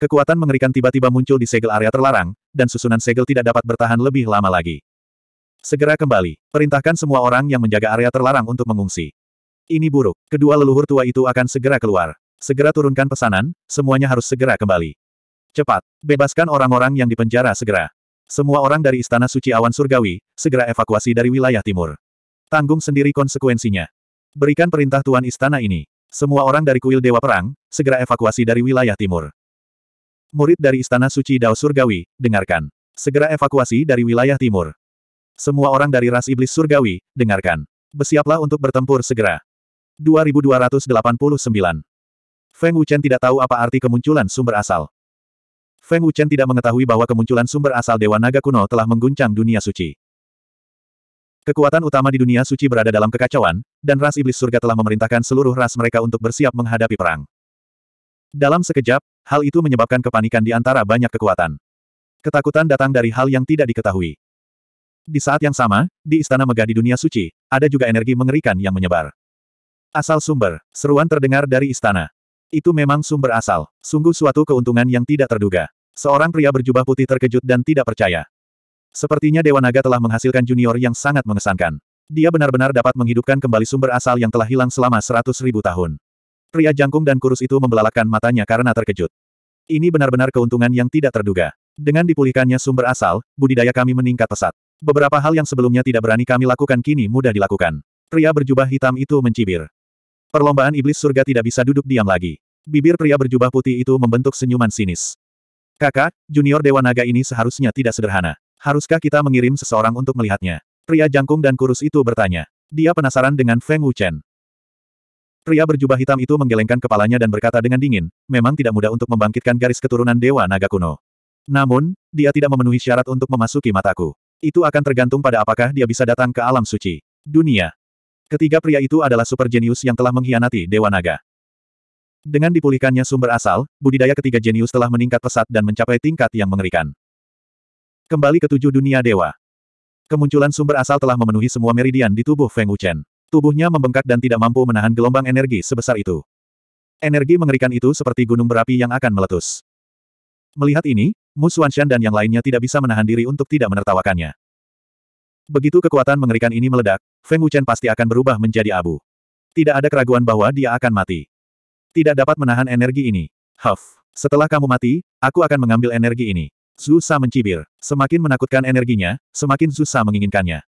S1: Kekuatan mengerikan tiba-tiba muncul di segel area terlarang, dan susunan segel tidak dapat bertahan lebih lama lagi. Segera kembali, perintahkan semua orang yang menjaga area terlarang untuk mengungsi. Ini buruk, kedua leluhur tua itu akan segera keluar. Segera turunkan pesanan, semuanya harus segera kembali. Cepat, bebaskan orang-orang yang dipenjara segera. Semua orang dari Istana Suci Awan Surgawi, segera evakuasi dari wilayah timur. Tanggung sendiri konsekuensinya. Berikan perintah Tuan Istana ini. Semua orang dari kuil Dewa Perang, segera evakuasi dari wilayah timur. Murid dari Istana Suci Dao Surgawi, dengarkan. Segera evakuasi dari wilayah timur. Semua orang dari ras iblis surgawi, dengarkan. Bersiaplah untuk bertempur segera. 2289. Feng Wuchen tidak tahu apa arti kemunculan sumber asal. Feng Wuchen tidak mengetahui bahwa kemunculan sumber asal Dewa Naga kuno telah mengguncang dunia suci. Kekuatan utama di dunia suci berada dalam kekacauan, dan ras iblis surga telah memerintahkan seluruh ras mereka untuk bersiap menghadapi perang. Dalam sekejap, hal itu menyebabkan kepanikan di antara banyak kekuatan. Ketakutan datang dari hal yang tidak diketahui. Di saat yang sama, di istana megah di dunia suci, ada juga energi mengerikan yang menyebar. Asal sumber, seruan terdengar dari istana. Itu memang sumber asal, sungguh suatu keuntungan yang tidak terduga. Seorang pria berjubah putih terkejut dan tidak percaya. Sepertinya Dewa Naga telah menghasilkan junior yang sangat mengesankan. Dia benar-benar dapat menghidupkan kembali sumber asal yang telah hilang selama seratus ribu tahun. Pria jangkung dan kurus itu membelalakan matanya karena terkejut. Ini benar-benar keuntungan yang tidak terduga. Dengan dipulihkannya sumber asal, budidaya kami meningkat pesat. Beberapa hal yang sebelumnya tidak berani kami lakukan kini mudah dilakukan. Pria berjubah hitam itu mencibir. Perlombaan iblis surga tidak bisa duduk diam lagi. Bibir pria berjubah putih itu membentuk senyuman sinis. Kakak, junior Dewa Naga ini seharusnya tidak sederhana. Haruskah kita mengirim seseorang untuk melihatnya? Pria jangkung dan kurus itu bertanya. Dia penasaran dengan Feng Wuchen. Pria berjubah hitam itu menggelengkan kepalanya dan berkata dengan dingin, memang tidak mudah untuk membangkitkan garis keturunan Dewa Naga kuno. Namun, dia tidak memenuhi syarat untuk memasuki mataku. Itu akan tergantung pada apakah dia bisa datang ke alam suci. Dunia. Ketiga pria itu adalah super jenius yang telah mengkhianati Dewa Naga. Dengan dipulihkannya sumber asal, budidaya ketiga jenius telah meningkat pesat dan mencapai tingkat yang mengerikan. Kembali ke tujuh dunia dewa. Kemunculan sumber asal telah memenuhi semua meridian di tubuh Feng Wuchen. Tubuhnya membengkak dan tidak mampu menahan gelombang energi sebesar itu. Energi mengerikan itu seperti gunung berapi yang akan meletus. Melihat ini, Mu Xuanshan dan yang lainnya tidak bisa menahan diri untuk tidak menertawakannya. Begitu kekuatan mengerikan ini meledak, Feng Wuchen pasti akan berubah menjadi abu. Tidak ada keraguan bahwa dia akan mati. Tidak dapat menahan energi ini. Huff, setelah kamu mati, aku akan mengambil energi ini. Zusa mencibir. Semakin menakutkan energinya, semakin Zusa menginginkannya.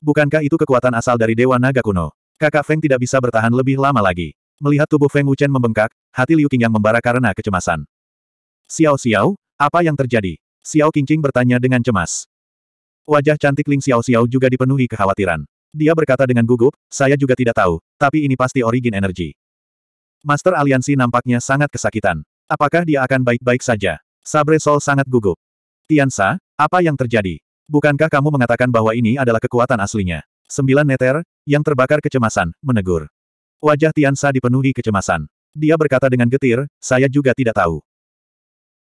S1: Bukankah itu kekuatan asal dari Dewa Naga kuno? Kakak Feng tidak bisa bertahan lebih lama lagi. Melihat tubuh Feng Wuchen membengkak, hati Liu yang membara karena kecemasan. Xiao Xiao, apa yang terjadi? Xiao Qingqing bertanya dengan cemas. Wajah cantik Ling Xiao Xiao juga dipenuhi kekhawatiran. Dia berkata dengan gugup, saya juga tidak tahu, tapi ini pasti origin energi. Master Aliansi nampaknya sangat kesakitan. Apakah dia akan baik-baik saja? Sabre Sol sangat gugup. Tiansa, apa yang terjadi? Bukankah kamu mengatakan bahwa ini adalah kekuatan aslinya? Sembilan neter, yang terbakar kecemasan, menegur. Wajah Tiansa dipenuhi kecemasan. Dia berkata dengan getir, saya juga tidak tahu.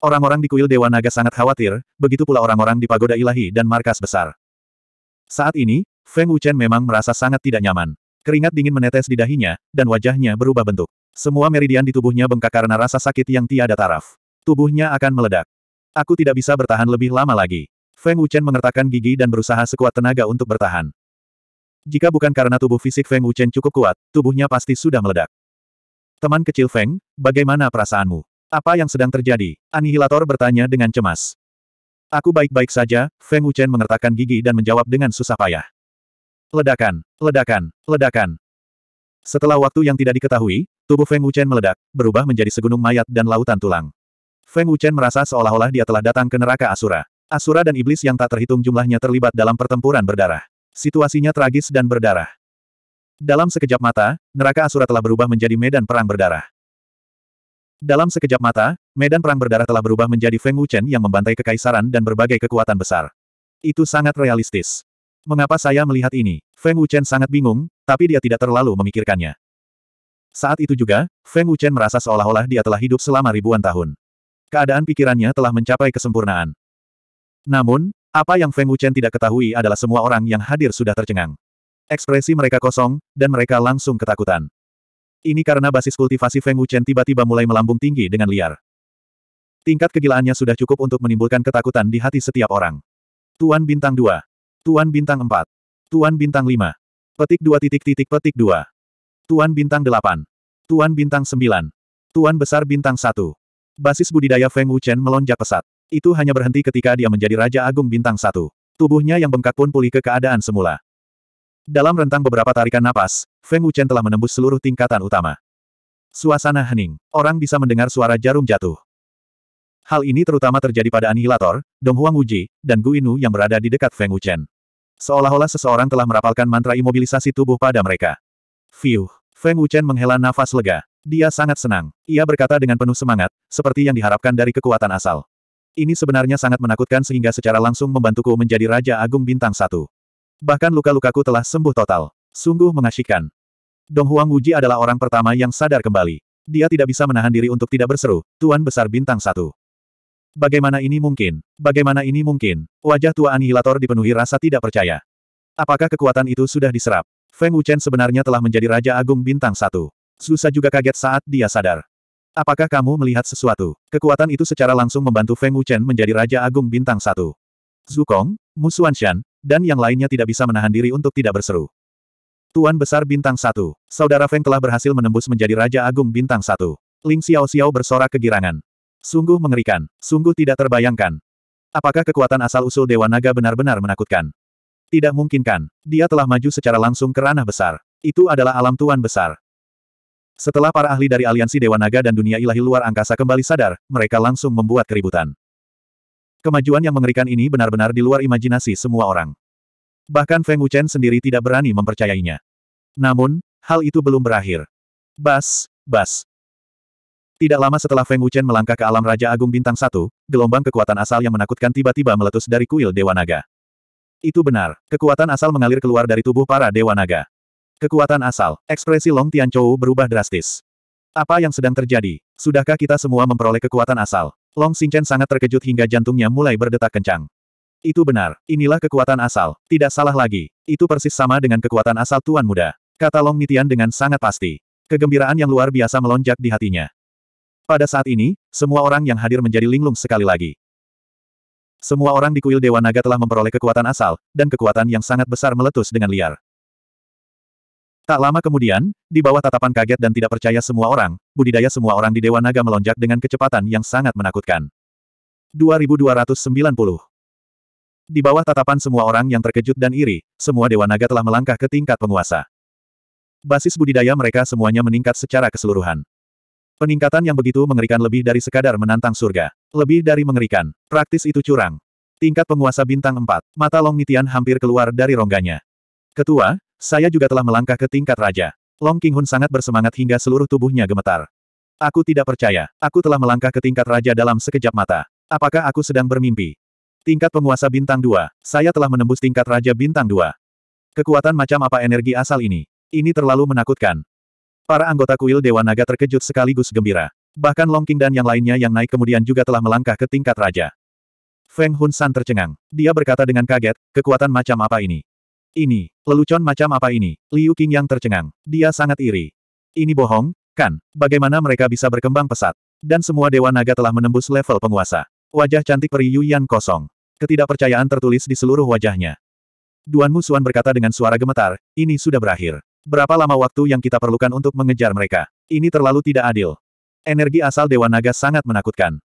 S1: Orang-orang di kuil Dewa Naga sangat khawatir, begitu pula orang-orang di Pagoda Ilahi dan markas besar. Saat ini, Feng Wuchen memang merasa sangat tidak nyaman. Keringat dingin menetes di dahinya, dan wajahnya berubah bentuk. Semua meridian di tubuhnya bengkak karena rasa sakit yang tiada taraf. Tubuhnya akan meledak. Aku tidak bisa bertahan lebih lama lagi. Feng Wuchen mengertakkan gigi dan berusaha sekuat tenaga untuk bertahan. Jika bukan karena tubuh fisik Feng Wuchen cukup kuat, tubuhnya pasti sudah meledak. Teman kecil Feng, bagaimana perasaanmu? Apa yang sedang terjadi? Anihilator bertanya dengan cemas. Aku baik-baik saja, Feng Wuchen mengertakkan gigi dan menjawab dengan susah payah. Ledakan, ledakan, ledakan. Setelah waktu yang tidak diketahui, tubuh Feng Wuchen meledak, berubah menjadi segunung mayat dan lautan tulang. Feng Wuchen merasa seolah-olah dia telah datang ke neraka Asura. Asura dan iblis yang tak terhitung jumlahnya terlibat dalam pertempuran berdarah. Situasinya tragis dan berdarah. Dalam sekejap mata, neraka Asura telah berubah menjadi medan perang berdarah. Dalam sekejap mata, medan perang berdarah telah berubah menjadi Feng Wuchen yang membantai kekaisaran dan berbagai kekuatan besar. Itu sangat realistis. Mengapa saya melihat ini? Feng Wuchen sangat bingung, tapi dia tidak terlalu memikirkannya. Saat itu juga, Feng Wuchen merasa seolah-olah dia telah hidup selama ribuan tahun. Keadaan pikirannya telah mencapai kesempurnaan. Namun, apa yang Feng Wuchen tidak ketahui adalah semua orang yang hadir sudah tercengang. Ekspresi mereka kosong, dan mereka langsung ketakutan. Ini karena basis kultivasi Feng Wuchen tiba-tiba mulai melambung tinggi dengan liar. Tingkat kegilaannya sudah cukup untuk menimbulkan ketakutan di hati setiap orang. Tuan Bintang 2. Tuan Bintang 4. Tuan Bintang 5. Petik 2 titik titik petik 2. Tuan Bintang 8. Tuan Bintang 9. Tuan Besar Bintang 1. Basis budidaya Feng Wuchen melonjak pesat. Itu hanya berhenti ketika dia menjadi Raja Agung Bintang Satu. Tubuhnya yang bengkak pun pulih ke keadaan semula. Dalam rentang beberapa tarikan napas, Feng Wuchen telah menembus seluruh tingkatan utama. Suasana hening. Orang bisa mendengar suara jarum jatuh. Hal ini terutama terjadi pada Dong Donghuang Wuji, dan Inu yang berada di dekat Feng Wuchen. Seolah-olah seseorang telah merapalkan mantra imobilisasi tubuh pada mereka. Fiuh. Feng Wuchen menghela nafas lega. Dia sangat senang. Ia berkata dengan penuh semangat, seperti yang diharapkan dari kekuatan asal. Ini sebenarnya sangat menakutkan sehingga secara langsung membantuku menjadi Raja Agung Bintang Satu. Bahkan luka-lukaku telah sembuh total. Sungguh mengasyikkan. Dong Huang Wuji adalah orang pertama yang sadar kembali. Dia tidak bisa menahan diri untuk tidak berseru, Tuan Besar Bintang Satu. Bagaimana ini mungkin? Bagaimana ini mungkin? Wajah tua anihilator dipenuhi rasa tidak percaya. Apakah kekuatan itu sudah diserap? Feng Wuchen sebenarnya telah menjadi Raja Agung Bintang Satu. Susa juga kaget saat dia sadar. Apakah kamu melihat sesuatu? Kekuatan itu secara langsung membantu Feng Wuchen menjadi Raja Agung Bintang Satu. Zukong, Shan, dan yang lainnya tidak bisa menahan diri untuk tidak berseru. Tuan Besar Bintang Satu, Saudara Feng telah berhasil menembus menjadi Raja Agung Bintang Satu. Ling Xiao Xiao bersorak kegirangan. Sungguh mengerikan, sungguh tidak terbayangkan. Apakah kekuatan asal-usul Dewa Naga benar-benar menakutkan? Tidak mungkin dia telah maju secara langsung ke ranah besar. Itu adalah alam Tuan Besar. Setelah para ahli dari aliansi Dewa Naga dan dunia ilahi luar angkasa kembali sadar, mereka langsung membuat keributan. Kemajuan yang mengerikan ini benar-benar di luar imajinasi semua orang. Bahkan Feng Wuchen sendiri tidak berani mempercayainya. Namun, hal itu belum berakhir. Bas, bas. Tidak lama setelah Feng Wuchen melangkah ke alam Raja Agung Bintang Satu, gelombang kekuatan asal yang menakutkan tiba-tiba meletus dari kuil Dewa Naga. Itu benar, kekuatan asal mengalir keluar dari tubuh para Dewa Naga. Kekuatan asal, ekspresi Long Tian Chou berubah drastis. Apa yang sedang terjadi? Sudahkah kita semua memperoleh kekuatan asal? Long Xingchen sangat terkejut hingga jantungnya mulai berdetak kencang. Itu benar, inilah kekuatan asal, tidak salah lagi. Itu persis sama dengan kekuatan asal Tuan Muda. Kata Long Nitian dengan sangat pasti. Kegembiraan yang luar biasa melonjak di hatinya. Pada saat ini, semua orang yang hadir menjadi linglung sekali lagi. Semua orang di kuil Dewa Naga telah memperoleh kekuatan asal, dan kekuatan yang sangat besar meletus dengan liar. Tak lama kemudian, di bawah tatapan kaget dan tidak percaya semua orang, budidaya semua orang di Dewa Naga melonjak dengan kecepatan yang sangat menakutkan. 2290 Di bawah tatapan semua orang yang terkejut dan iri, semua Dewa Naga telah melangkah ke tingkat penguasa. Basis budidaya mereka semuanya meningkat secara keseluruhan. Peningkatan yang begitu mengerikan lebih dari sekadar menantang surga. Lebih dari mengerikan, praktis itu curang. Tingkat penguasa bintang 4, mata Long Nitian hampir keluar dari rongganya. Ketua, saya juga telah melangkah ke tingkat raja. Long Hun sangat bersemangat hingga seluruh tubuhnya gemetar. Aku tidak percaya. Aku telah melangkah ke tingkat raja dalam sekejap mata. Apakah aku sedang bermimpi? Tingkat penguasa bintang 2. Saya telah menembus tingkat raja bintang 2. Kekuatan macam apa energi asal ini? Ini terlalu menakutkan. Para anggota kuil Dewa Naga terkejut sekaligus gembira. Bahkan Long King dan yang lainnya yang naik kemudian juga telah melangkah ke tingkat raja. Feng Hun San tercengang. Dia berkata dengan kaget, kekuatan macam apa ini? Ini, lelucon macam apa ini? Liu King yang tercengang. Dia sangat iri. Ini bohong, kan? Bagaimana mereka bisa berkembang pesat? Dan semua Dewa Naga telah menembus level penguasa. Wajah cantik peri Yuyan kosong. Ketidakpercayaan tertulis di seluruh wajahnya. Duan Musuan berkata dengan suara gemetar, ini sudah berakhir. Berapa lama waktu yang kita perlukan untuk mengejar mereka? Ini terlalu tidak adil. Energi asal Dewa Naga sangat menakutkan.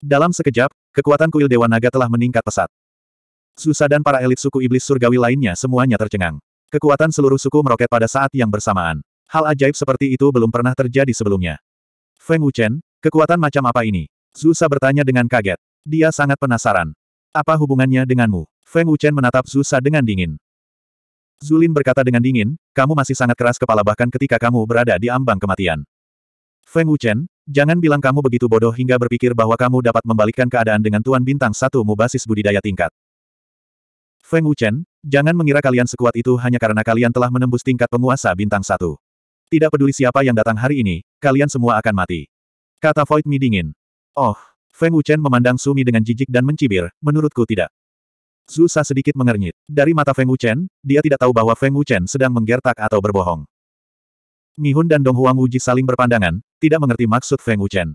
S1: Dalam sekejap, kekuatan kuil Dewa Naga telah meningkat pesat. Susa dan para elit suku iblis surgawi lainnya semuanya tercengang. Kekuatan seluruh suku meroket pada saat yang bersamaan. Hal ajaib seperti itu belum pernah terjadi sebelumnya. Feng Wuchen, kekuatan macam apa ini? Susa bertanya dengan kaget. Dia sangat penasaran. Apa hubungannya denganmu? Feng Wuchen menatap Susa dengan dingin. Zulin berkata dengan dingin, kamu masih sangat keras kepala bahkan ketika kamu berada di ambang kematian. Feng Wuchen, jangan bilang kamu begitu bodoh hingga berpikir bahwa kamu dapat membalikkan keadaan dengan Tuan Bintang Satu mu budidaya tingkat. Feng Wuchen, jangan mengira kalian sekuat itu hanya karena kalian telah menembus tingkat penguasa bintang satu. Tidak peduli siapa yang datang hari ini, kalian semua akan mati. Kata Void Mi dingin. Oh, Feng Wuchen memandang Sumi dengan jijik dan mencibir, menurutku tidak. Zusa sedikit mengernyit. Dari mata Feng Wuchen, dia tidak tahu bahwa Feng Wuchen sedang menggertak atau berbohong. Mi Hun dan Dong Huang Wuji saling berpandangan, tidak mengerti maksud Feng Wuchen.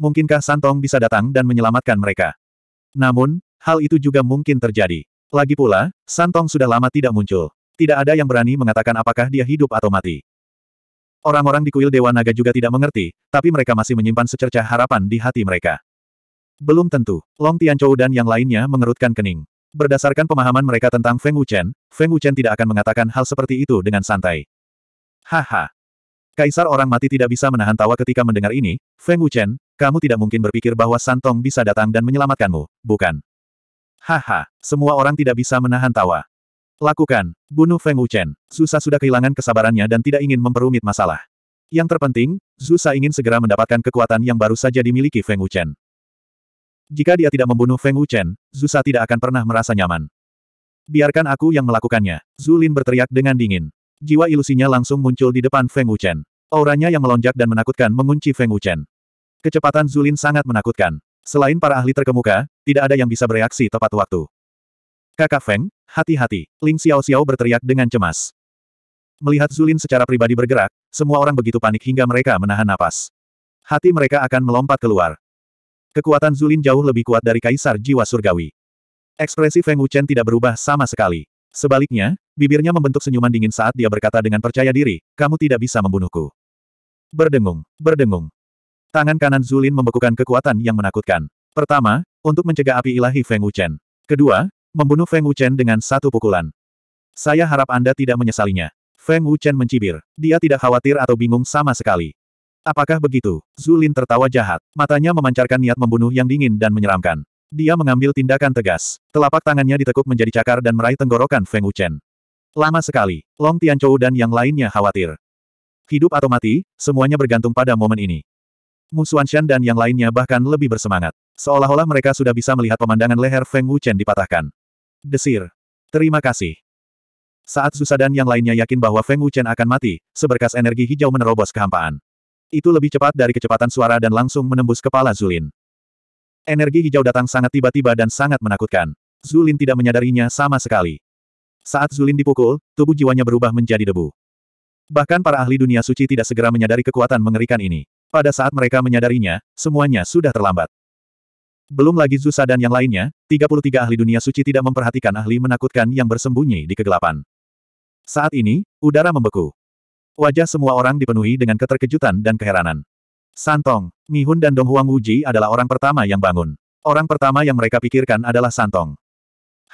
S1: Mungkinkah Santong bisa datang dan menyelamatkan mereka? Namun, hal itu juga mungkin terjadi. Lagi pula, Santong sudah lama tidak muncul. Tidak ada yang berani mengatakan apakah dia hidup atau mati. Orang-orang di kuil Dewa Naga juga tidak mengerti, tapi mereka masih menyimpan secercah harapan di hati mereka. Belum tentu, Long Tianchou dan yang lainnya mengerutkan kening. Berdasarkan pemahaman mereka tentang Feng Wuchen, Feng Wuchen tidak akan mengatakan hal seperti itu dengan santai. Haha. Kaisar orang mati tidak bisa menahan tawa ketika mendengar ini, Feng Wuchen, kamu tidak mungkin berpikir bahwa Santong bisa datang dan menyelamatkanmu, bukan? Haha, semua orang tidak bisa menahan tawa. Lakukan, bunuh Feng Wuchen. Zusa sudah kehilangan kesabarannya dan tidak ingin memperumit masalah. Yang terpenting, Zusa ingin segera mendapatkan kekuatan yang baru saja dimiliki Feng Wuchen. Jika dia tidak membunuh Feng Wuchen, Zusa tidak akan pernah merasa nyaman. Biarkan aku yang melakukannya, Zulin berteriak dengan dingin. Jiwa ilusinya langsung muncul di depan Feng Wuchen. Auranya yang melonjak dan menakutkan mengunci Feng Wuchen. Kecepatan Zulin sangat menakutkan. Selain para ahli terkemuka, tidak ada yang bisa bereaksi tepat waktu. Kakak Feng, hati-hati, Ling Xiao Xiao berteriak dengan cemas. Melihat Zulin secara pribadi bergerak, semua orang begitu panik hingga mereka menahan napas. Hati mereka akan melompat keluar. Kekuatan Zulin jauh lebih kuat dari Kaisar Jiwa Surgawi. Ekspresi Feng Wuchen tidak berubah sama sekali. Sebaliknya, bibirnya membentuk senyuman dingin saat dia berkata dengan percaya diri, kamu tidak bisa membunuhku. Berdengung, berdengung, Tangan kanan Zulin membekukan kekuatan yang menakutkan. Pertama, untuk mencegah api ilahi Feng Wuchen. Kedua, membunuh Feng Wuchen dengan satu pukulan. Saya harap Anda tidak menyesalinya. Feng Wuchen mencibir. Dia tidak khawatir atau bingung sama sekali. Apakah begitu? Zulin tertawa jahat. Matanya memancarkan niat membunuh yang dingin dan menyeramkan. Dia mengambil tindakan tegas. Telapak tangannya ditekuk menjadi cakar dan meraih tenggorokan Feng Wuchen. Lama sekali, Long Tianchou dan yang lainnya khawatir. Hidup atau mati, semuanya bergantung pada momen ini. Mu Xuanshan dan yang lainnya bahkan lebih bersemangat. Seolah-olah mereka sudah bisa melihat pemandangan leher Feng Wuchen dipatahkan. Desir. Terima kasih. Saat susah dan yang lainnya yakin bahwa Feng Wuchen akan mati, seberkas energi hijau menerobos kehampaan. Itu lebih cepat dari kecepatan suara dan langsung menembus kepala Zulin. Energi hijau datang sangat tiba-tiba dan sangat menakutkan. Zulin tidak menyadarinya sama sekali. Saat Zulin dipukul, tubuh jiwanya berubah menjadi debu. Bahkan para ahli dunia suci tidak segera menyadari kekuatan mengerikan ini. Pada saat mereka menyadarinya, semuanya sudah terlambat. Belum lagi Zusa dan yang lainnya, 33 ahli dunia suci tidak memperhatikan ahli menakutkan yang bersembunyi di kegelapan. Saat ini, udara membeku. Wajah semua orang dipenuhi dengan keterkejutan dan keheranan. Santong, Mihun dan Dong Huang Wuji adalah orang pertama yang bangun. Orang pertama yang mereka pikirkan adalah Santong.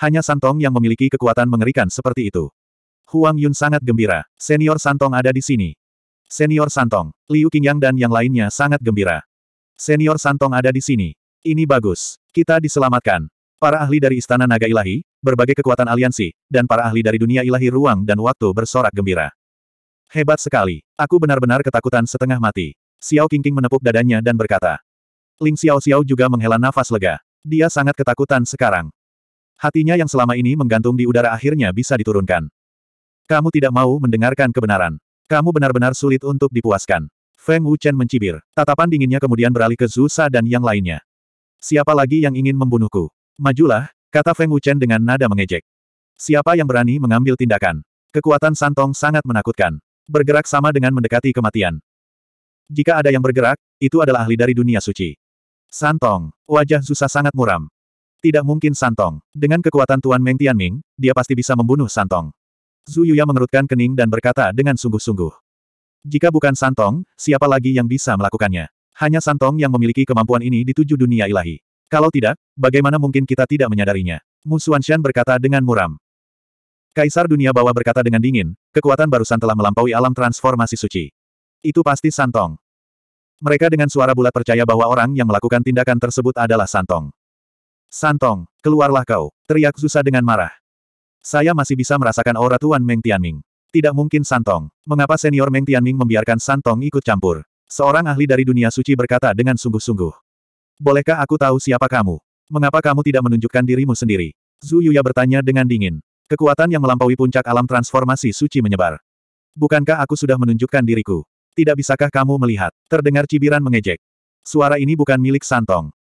S1: Hanya Santong yang memiliki kekuatan mengerikan seperti itu. Huang Yun sangat gembira. Senior Santong ada di sini. Senior Santong, Liu Qingyang dan yang lainnya sangat gembira. Senior Santong ada di sini. Ini bagus. Kita diselamatkan. Para ahli dari Istana Naga Ilahi, berbagai kekuatan aliansi, dan para ahli dari dunia ilahi ruang dan waktu bersorak gembira. Hebat sekali. Aku benar-benar ketakutan setengah mati. Xiao Qingqing menepuk dadanya dan berkata. Ling Xiao Xiao juga menghela nafas lega. Dia sangat ketakutan sekarang. Hatinya yang selama ini menggantung di udara akhirnya bisa diturunkan. Kamu tidak mau mendengarkan kebenaran. Kamu benar-benar sulit untuk dipuaskan. Feng Wuchen mencibir. Tatapan dinginnya kemudian beralih ke Zusa dan yang lainnya. Siapa lagi yang ingin membunuhku? Majulah, kata Feng Wuchen dengan nada mengejek. Siapa yang berani mengambil tindakan? Kekuatan Santong sangat menakutkan. Bergerak sama dengan mendekati kematian. Jika ada yang bergerak, itu adalah ahli dari dunia suci. Santong, wajah Zusa sangat muram. Tidak mungkin Santong. Dengan kekuatan Tuan Meng Tianming, dia pasti bisa membunuh Santong. Zuyuya mengerutkan kening dan berkata dengan sungguh-sungguh. Jika bukan Santong, siapa lagi yang bisa melakukannya? Hanya Santong yang memiliki kemampuan ini di tujuh dunia ilahi. Kalau tidak, bagaimana mungkin kita tidak menyadarinya? Mu Xuanshan berkata dengan muram. Kaisar dunia bawah berkata dengan dingin, kekuatan barusan telah melampaui alam transformasi suci. Itu pasti Santong. Mereka dengan suara bulat percaya bahwa orang yang melakukan tindakan tersebut adalah Santong. Santong, keluarlah kau, teriak Zusa dengan marah. Saya masih bisa merasakan aura Tuan Meng Tianming. Tidak mungkin Santong. Mengapa senior Meng Tianming membiarkan Santong ikut campur? Seorang ahli dari dunia suci berkata dengan sungguh-sungguh. Bolehkah aku tahu siapa kamu? Mengapa kamu tidak menunjukkan dirimu sendiri? Zhu Yuya bertanya dengan dingin. Kekuatan yang melampaui puncak alam transformasi suci menyebar. Bukankah aku sudah menunjukkan diriku? Tidak bisakah kamu melihat? Terdengar cibiran mengejek. Suara ini bukan milik Santong.